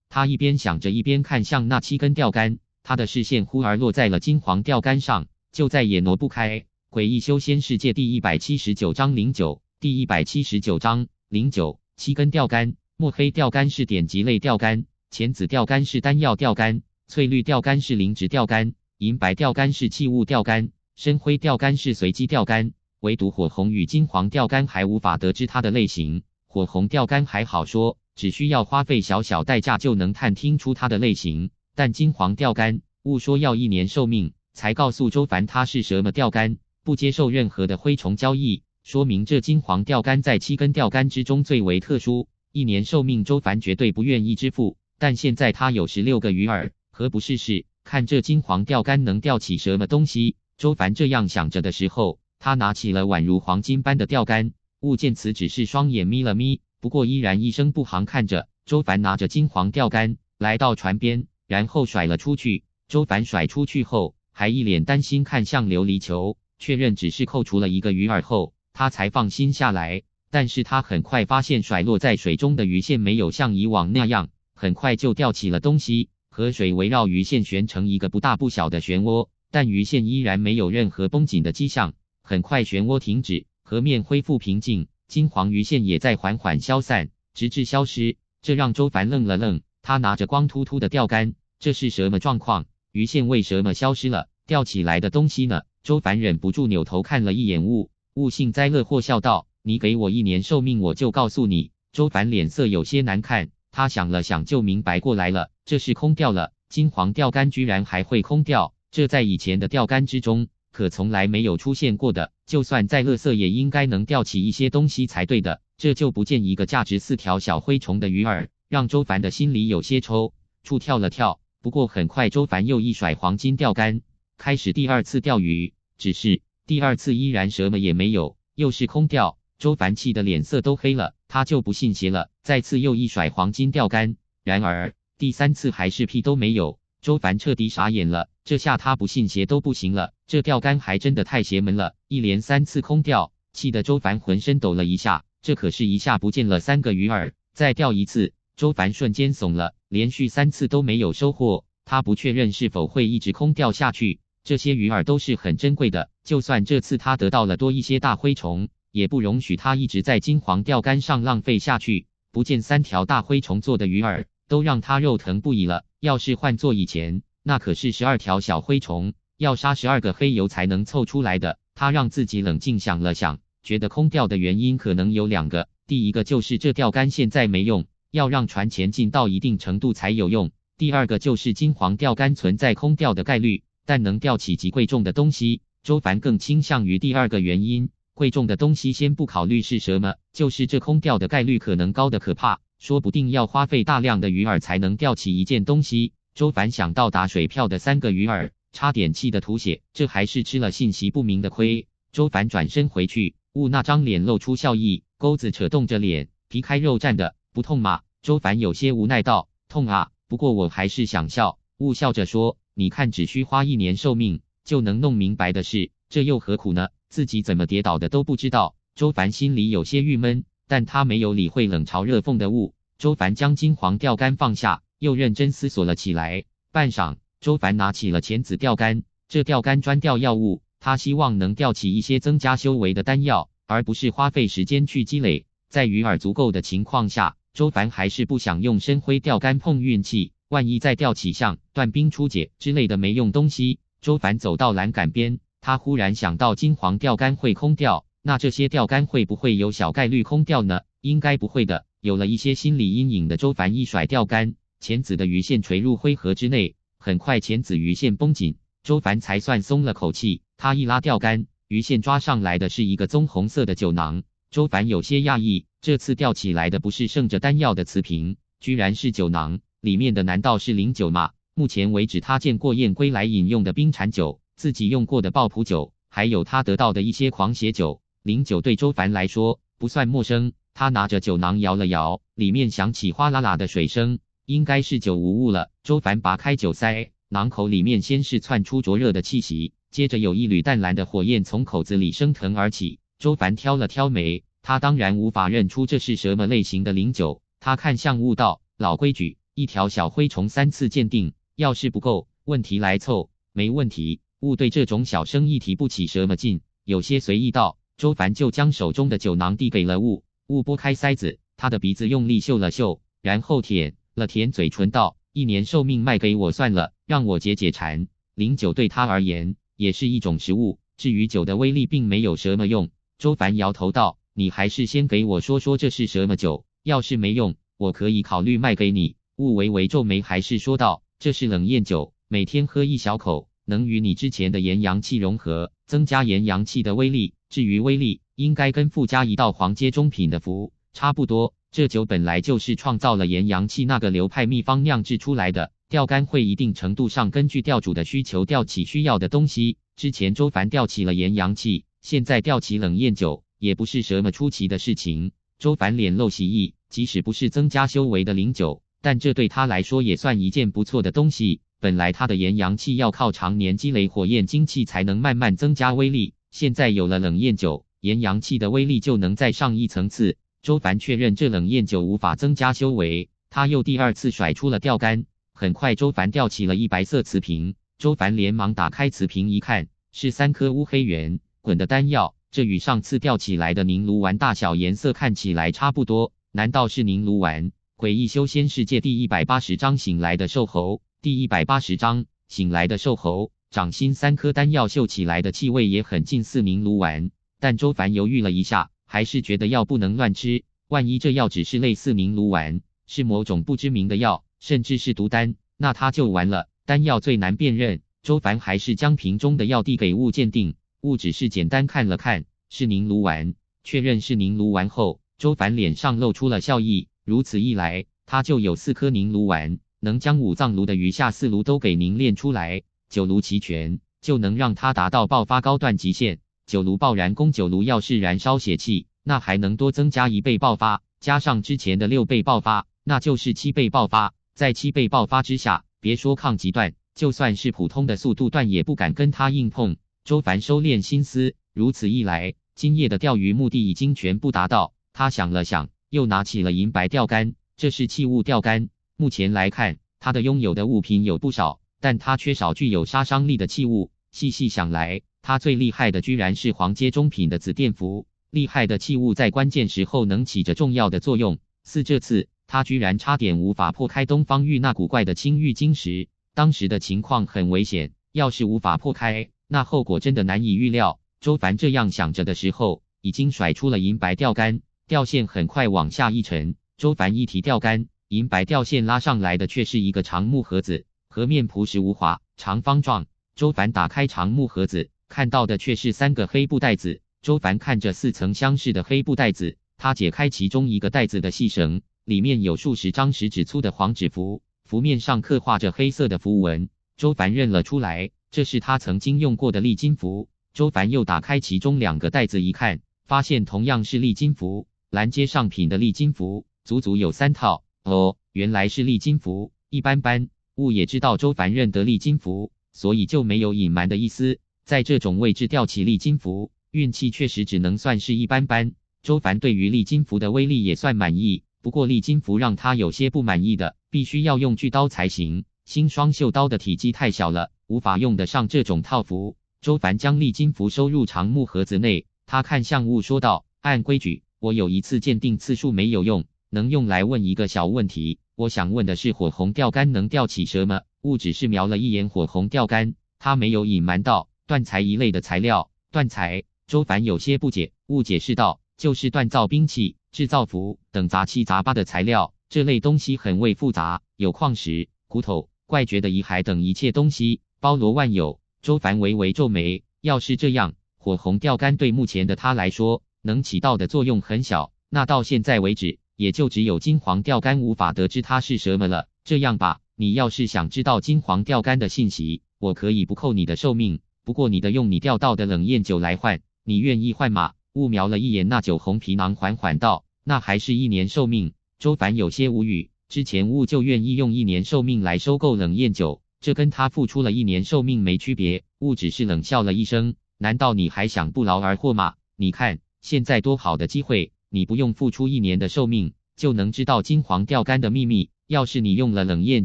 他一边想着，一边看向那七根钓竿。他的视线忽而落在了金黄钓竿上，就再也挪不开。诡异修仙世界第一百七十九章零九，第一百七十九章零九。七根钓竿：墨黑钓竿是典籍类钓竿，浅紫钓竿是丹药钓竿，翠绿钓竿是灵植钓竿，银白钓竿是器物钓竿，深灰钓竿是随机钓竿。唯独火红与金黄钓竿还无法得知它的类型。火红钓竿还好说，只需要花费小小代价就能探听出它的类型。但金黄钓竿，误说要一年寿命才告诉周凡它是什么钓竿，不接受任何的灰虫交易，说明这金黄钓竿在七根钓竿之中最为特殊。一年寿命，周凡绝对不愿意支付。但现在他有十六个鱼饵，何不试试看这金黄钓竿能钓起什么东西？周凡这样想着的时候。他拿起了宛如黄金般的钓竿，物见此只是双眼眯了眯，不过依然一声不吭看着周凡拿着金黄钓竿来到船边，然后甩了出去。周凡甩出去后，还一脸担心看向琉璃球，确认只是扣除了一个鱼饵后，他才放心下来。但是他很快发现甩落在水中的鱼线没有像以往那样很快就钓起了东西，河水围绕鱼线旋成一个不大不小的漩涡，但鱼线依然没有任何绷紧的迹象。很快，漩涡停止，河面恢复平静，金黄鱼线也在缓缓消散，直至消失。这让周凡愣了愣，他拿着光秃秃的钓竿，这是什么状况？鱼线为什么消失了？钓起来的东西呢？周凡忍不住扭头看了一眼雾雾，幸灾乐祸笑道：“你给我一年寿命，我就告诉你。”周凡脸色有些难看，他想了想就明白过来了，这是空钓了。金黄钓竿居然还会空钓，这在以前的钓竿之中。可从来没有出现过的，就算再乐色也应该能钓起一些东西才对的。这就不见一个价值四条小灰虫的鱼饵，让周凡的心里有些抽搐跳了跳。不过很快，周凡又一甩黄金钓竿，开始第二次钓鱼。只是第二次依然什么也没有，又是空钓。周凡气得脸色都黑了，他就不信邪了，再次又一甩黄金钓竿。然而第三次还是屁都没有，周凡彻底傻眼了。这下他不信邪都不行了，这钓竿还真的太邪门了！一连三次空钓，气得周凡浑身抖了一下。这可是一下不见了三个鱼饵，再钓一次，周凡瞬间怂了。连续三次都没有收获，他不确认是否会一直空钓下去。这些鱼饵都是很珍贵的，就算这次他得到了多一些大灰虫，也不容许他一直在金黄钓竿上浪费下去。不见三条大灰虫做的鱼饵，都让他肉疼不已了。要是换做以前，那可是十二条小灰虫，要杀十二个黑油才能凑出来的。他让自己冷静想了想，觉得空钓的原因可能有两个：第一个就是这钓竿现在没用，要让船前进到一定程度才有用；第二个就是金黄钓竿存在空钓的概率。但能钓起极贵重的东西，周凡更倾向于第二个原因。贵重的东西先不考虑是什么，就是这空钓的概率可能高的可怕，说不定要花费大量的鱼饵才能钓起一件东西。周凡想到打水漂的三个鱼饵，差点气得吐血。这还是吃了信息不明的亏。周凡转身回去，雾那张脸露出笑意，钩子扯动着脸，皮开肉绽的，不痛吗？周凡有些无奈道：“痛啊，不过我还是想笑。”雾笑着说：“你看，只需花一年寿命就能弄明白的事，这又何苦呢？自己怎么跌倒的都不知道。”周凡心里有些郁闷，但他没有理会冷嘲热讽的雾。周凡将金黄钓竿放下，又认真思索了起来。半晌，周凡拿起了钳子钓竿。这钓竿专钓药物，他希望能钓起一些增加修为的丹药，而不是花费时间去积累。在鱼饵足够的情况下，周凡还是不想用深灰钓竿碰运气。万一再钓起像断冰出解之类的没用东西，周凡走到栏杆边，他忽然想到金黄钓竿会空钓，那这些钓竿会不会有小概率空钓呢？应该不会的。有了一些心理阴影的周凡一甩钓竿，浅紫的鱼线垂入灰盒之内。很快，浅紫鱼线绷紧，周凡才算松了口气。他一拉钓竿，鱼线抓上来的是一个棕红色的酒囊。周凡有些讶异，这次钓起来的不是盛着丹药的瓷瓶，居然是酒囊。里面的难道是灵酒吗？目前为止，他见过燕归来饮用的冰蝉酒，自己用过的爆普酒，还有他得到的一些狂血酒。灵酒对周凡来说不算陌生。他拿着酒囊摇了摇，里面响起哗啦啦的水声，应该是酒无误了。周凡拔开酒塞，囊口里面先是窜出灼热的气息，接着有一缕淡蓝的火焰从口子里升腾而起。周凡挑了挑眉，他当然无法认出这是什么类型的灵酒。他看向雾道：“老规矩，一条小灰虫三次鉴定，要是不够，问题来凑。”“没问题。”雾对这种小生意提不起什么劲，有些随意道。周凡就将手中的酒囊递给了雾。雾拨开塞子，他的鼻子用力嗅了嗅，然后舔了舔嘴唇，道：“一年寿命卖给我算了，让我解解馋。灵酒对他而言也是一种食物，至于酒的威力，并没有什么用。”周凡摇头道：“你还是先给我说说这是什么酒，要是没用，我可以考虑卖给你。”雾微微皱眉，还是说道：“这是冷艳酒，每天喝一小口，能与你之前的炎阳气融合，增加炎阳气的威力。”至于威力，应该跟附加一道黄阶中品的符差不多。这酒本来就是创造了炎阳气那个流派秘方酿制出来的，钓竿会一定程度上根据钓主的需求钓起需要的东西。之前周凡钓起了炎阳气，现在钓起冷焰酒也不是什么出奇的事情。周凡脸露喜意，即使不是增加修为的灵酒，但这对他来说也算一件不错的东西。本来他的炎阳气要靠常年积累火焰精气才能慢慢增加威力。现在有了冷焰酒，炎阳气的威力就能再上一层次。周凡确认这冷焰酒无法增加修为，他又第二次甩出了钓竿。很快，周凡钓起了一白色瓷瓶。周凡连忙打开瓷瓶一看，是三颗乌黑圆滚的丹药。这与上次钓起来的凝炉丸大小、颜色看起来差不多，难道是凝炉丸？诡异修仙世界第一百八十章醒来的瘦猴。第一百八十章醒来的瘦猴。掌心三颗丹药，嗅起来的气味也很近似凝炉丸，但周凡犹豫了一下，还是觉得药不能乱吃。万一这药只是类似凝炉丸，是某种不知名的药，甚至是毒丹，那他就完了。丹药最难辨认，周凡还是将瓶中的药递给物鉴定。物只是简单看了看，是凝炉丸。确认是凝炉丸后，周凡脸上露出了笑意。如此一来，他就有四颗凝炉丸，能将五脏炉的余下四炉都给您炼出来。酒炉齐全就能让他达到爆发高段极限。酒炉爆燃攻酒炉要是燃烧血气，那还能多增加一倍爆发，加上之前的六倍爆发，那就是七倍爆发。在七倍爆发之下，别说抗极段，就算是普通的速度段也不敢跟他硬碰。周凡收敛心思，如此一来，今夜的钓鱼目的已经全部达到。他想了想，又拿起了银白钓竿，这是器物钓竿。目前来看，他的拥有的物品有不少。但他缺少具有杀伤力的器物，细细想来，他最厉害的居然是黄阶中品的紫电符。厉害的器物在关键时候能起着重要的作用，似这次他居然差点无法破开东方玉那古怪的青玉晶石。当时的情况很危险，要是无法破开，那后果真的难以预料。周凡这样想着的时候，已经甩出了银白钓竿，钓线很快往下一沉。周凡一提钓竿，银白钓线拉上来的却是一个长木盒子。和面朴实无华，长方状。周凡打开长木盒子，看到的却是三个黑布袋子。周凡看着似曾相识的黑布袋子，他解开其中一个袋子的细绳，里面有数十张十指粗的黄纸符，符面上刻画着黑色的符文。周凡认了出来，这是他曾经用过的利金符。周凡又打开其中两个袋子一看，发现同样是利金符，蓝街上品的利金符，足足有三套。哦，原来是利金符，一般般。雾也知道周凡认得利金符，所以就没有隐瞒的意思。在这种位置吊起利金符，运气确实只能算是一般般。周凡对于利金符的威力也算满意，不过利金符让他有些不满意的，必须要用巨刀才行。新双袖刀的体积太小了，无法用得上这种套符。周凡将利金符收入长木盒子内，他看向雾说道：“按规矩，我有一次鉴定次数没有用，能用来问一个小问题。”我想问的是，火红钓竿能钓起什么？雾只是瞄了一眼火红钓竿，他没有隐瞒到断材一类的材料。断材，周凡有些不解。雾解释道：“就是锻造兵器、制造符等杂七杂八的材料。这类东西很为复杂，有矿石、骨头、怪绝的遗骸等一切东西，包罗万有。”周凡微微皱眉。要是这样，火红钓竿对目前的他来说，能起到的作用很小。那到现在为止。也就只有金黄钓竿无法得知它是什么了。这样吧，你要是想知道金黄钓竿的信息，我可以不扣你的寿命，不过你得用你钓到的冷艳酒来换。你愿意换吗？雾瞄了一眼那酒红皮囊，缓缓道：“那还是一年寿命。”周凡有些无语。之前雾就愿意用一年寿命来收购冷艳酒，这跟他付出了一年寿命没区别。雾只是冷笑了一声：“难道你还想不劳而获吗？你看，现在多好的机会！”你不用付出一年的寿命就能知道金黄钓竿的秘密。要是你用了冷艳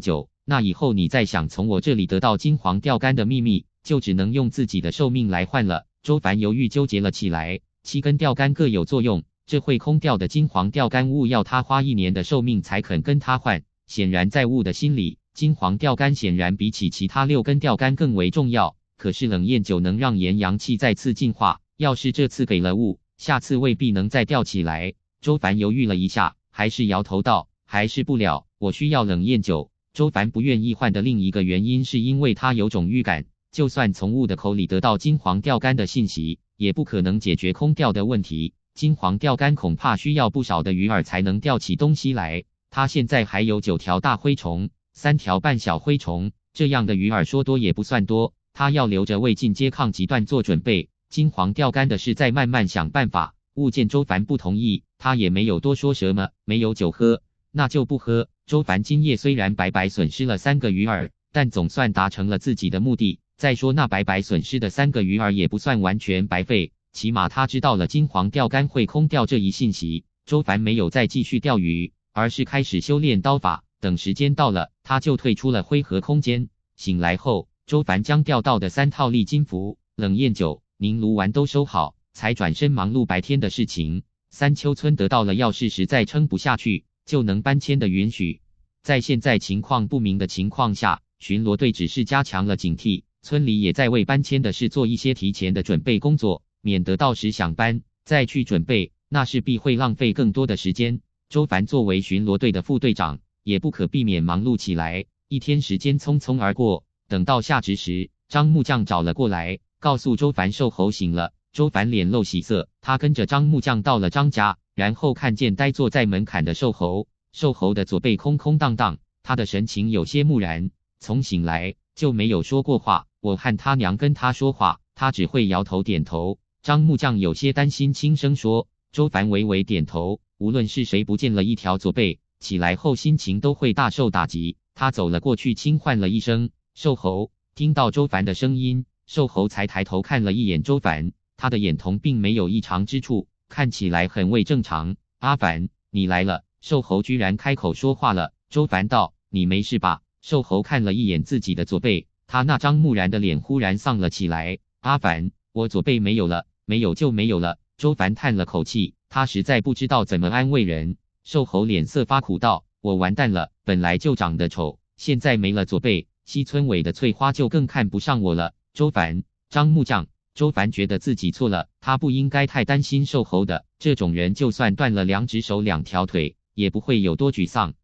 酒，那以后你再想从我这里得到金黄钓竿的秘密，就只能用自己的寿命来换了。周凡犹豫纠结了起来。七根钓竿各有作用，这会空钓的金黄钓竿物要他花一年的寿命才肯跟他换。显然，在物的心里，金黄钓竿显然比起其他六根钓竿更为重要。可是冷艳酒能让岩阳气再次进化，要是这次给了物。下次未必能再钓起来。周凡犹豫了一下，还是摇头道：“还是不了，我需要冷艳酒。”周凡不愿意换的另一个原因，是因为他有种预感，就算从雾的口里得到金黄钓竿的信息，也不可能解决空钓的问题。金黄钓竿恐怕需要不少的鱼饵才能钓起东西来。他现在还有九条大灰虫，三条半小灰虫，这样的鱼饵说多也不算多。他要留着为进阶抗极段做准备。金黄钓竿的事再慢慢想办法。勿见周凡不同意，他也没有多说什么。没有酒喝，那就不喝。周凡今夜虽然白白损失了三个鱼饵，但总算达成了自己的目的。再说那白白损失的三个鱼饵也不算完全白费，起码他知道了金黄钓竿会空钓这一信息。周凡没有再继续钓鱼，而是开始修炼刀法。等时间到了，他就退出了灰河空间。醒来后，周凡将钓到的三套利金符、冷艳酒。凝炉丸都收好，才转身忙碌白天的事情。三丘村得到了要是实在撑不下去，就能搬迁的允许。在现在情况不明的情况下，巡逻队只是加强了警惕，村里也在为搬迁的事做一些提前的准备工作，免得到时想搬再去准备，那势必会浪费更多的时间。周凡作为巡逻队的副队长，也不可避免忙碌起来。一天时间匆匆而过，等到下值时，张木匠找了过来。告诉周凡，瘦猴醒了。周凡脸露喜色，他跟着张木匠到了张家，然后看见呆坐在门槛的瘦猴。瘦猴的左背空空荡荡，他的神情有些木然，从醒来就没有说过话。我看他娘跟他说话，他只会摇头点头。张木匠有些担心，轻声说：“周凡，微微点头。无论是谁，不见了一条左背，起来后心情都会大受打击。”他走了过去，轻唤了一声：“瘦猴。”听到周凡的声音。瘦猴才抬头看了一眼周凡，他的眼瞳并没有异常之处，看起来很为正常。阿凡，你来了！瘦猴居然开口说话了。周凡道：“你没事吧？”瘦猴看了一眼自己的左背，他那张木然的脸忽然丧了起来。阿凡，我左背没有了，没有就没有了。周凡叹了口气，他实在不知道怎么安慰人。瘦猴脸色发苦道：“我完蛋了，本来就长得丑，现在没了左背，西村委的翠花就更看不上我了。”周凡、张木匠，周凡觉得自己错了，他不应该太担心瘦猴的。这种人就算断了两只手、两条腿，也不会有多沮丧。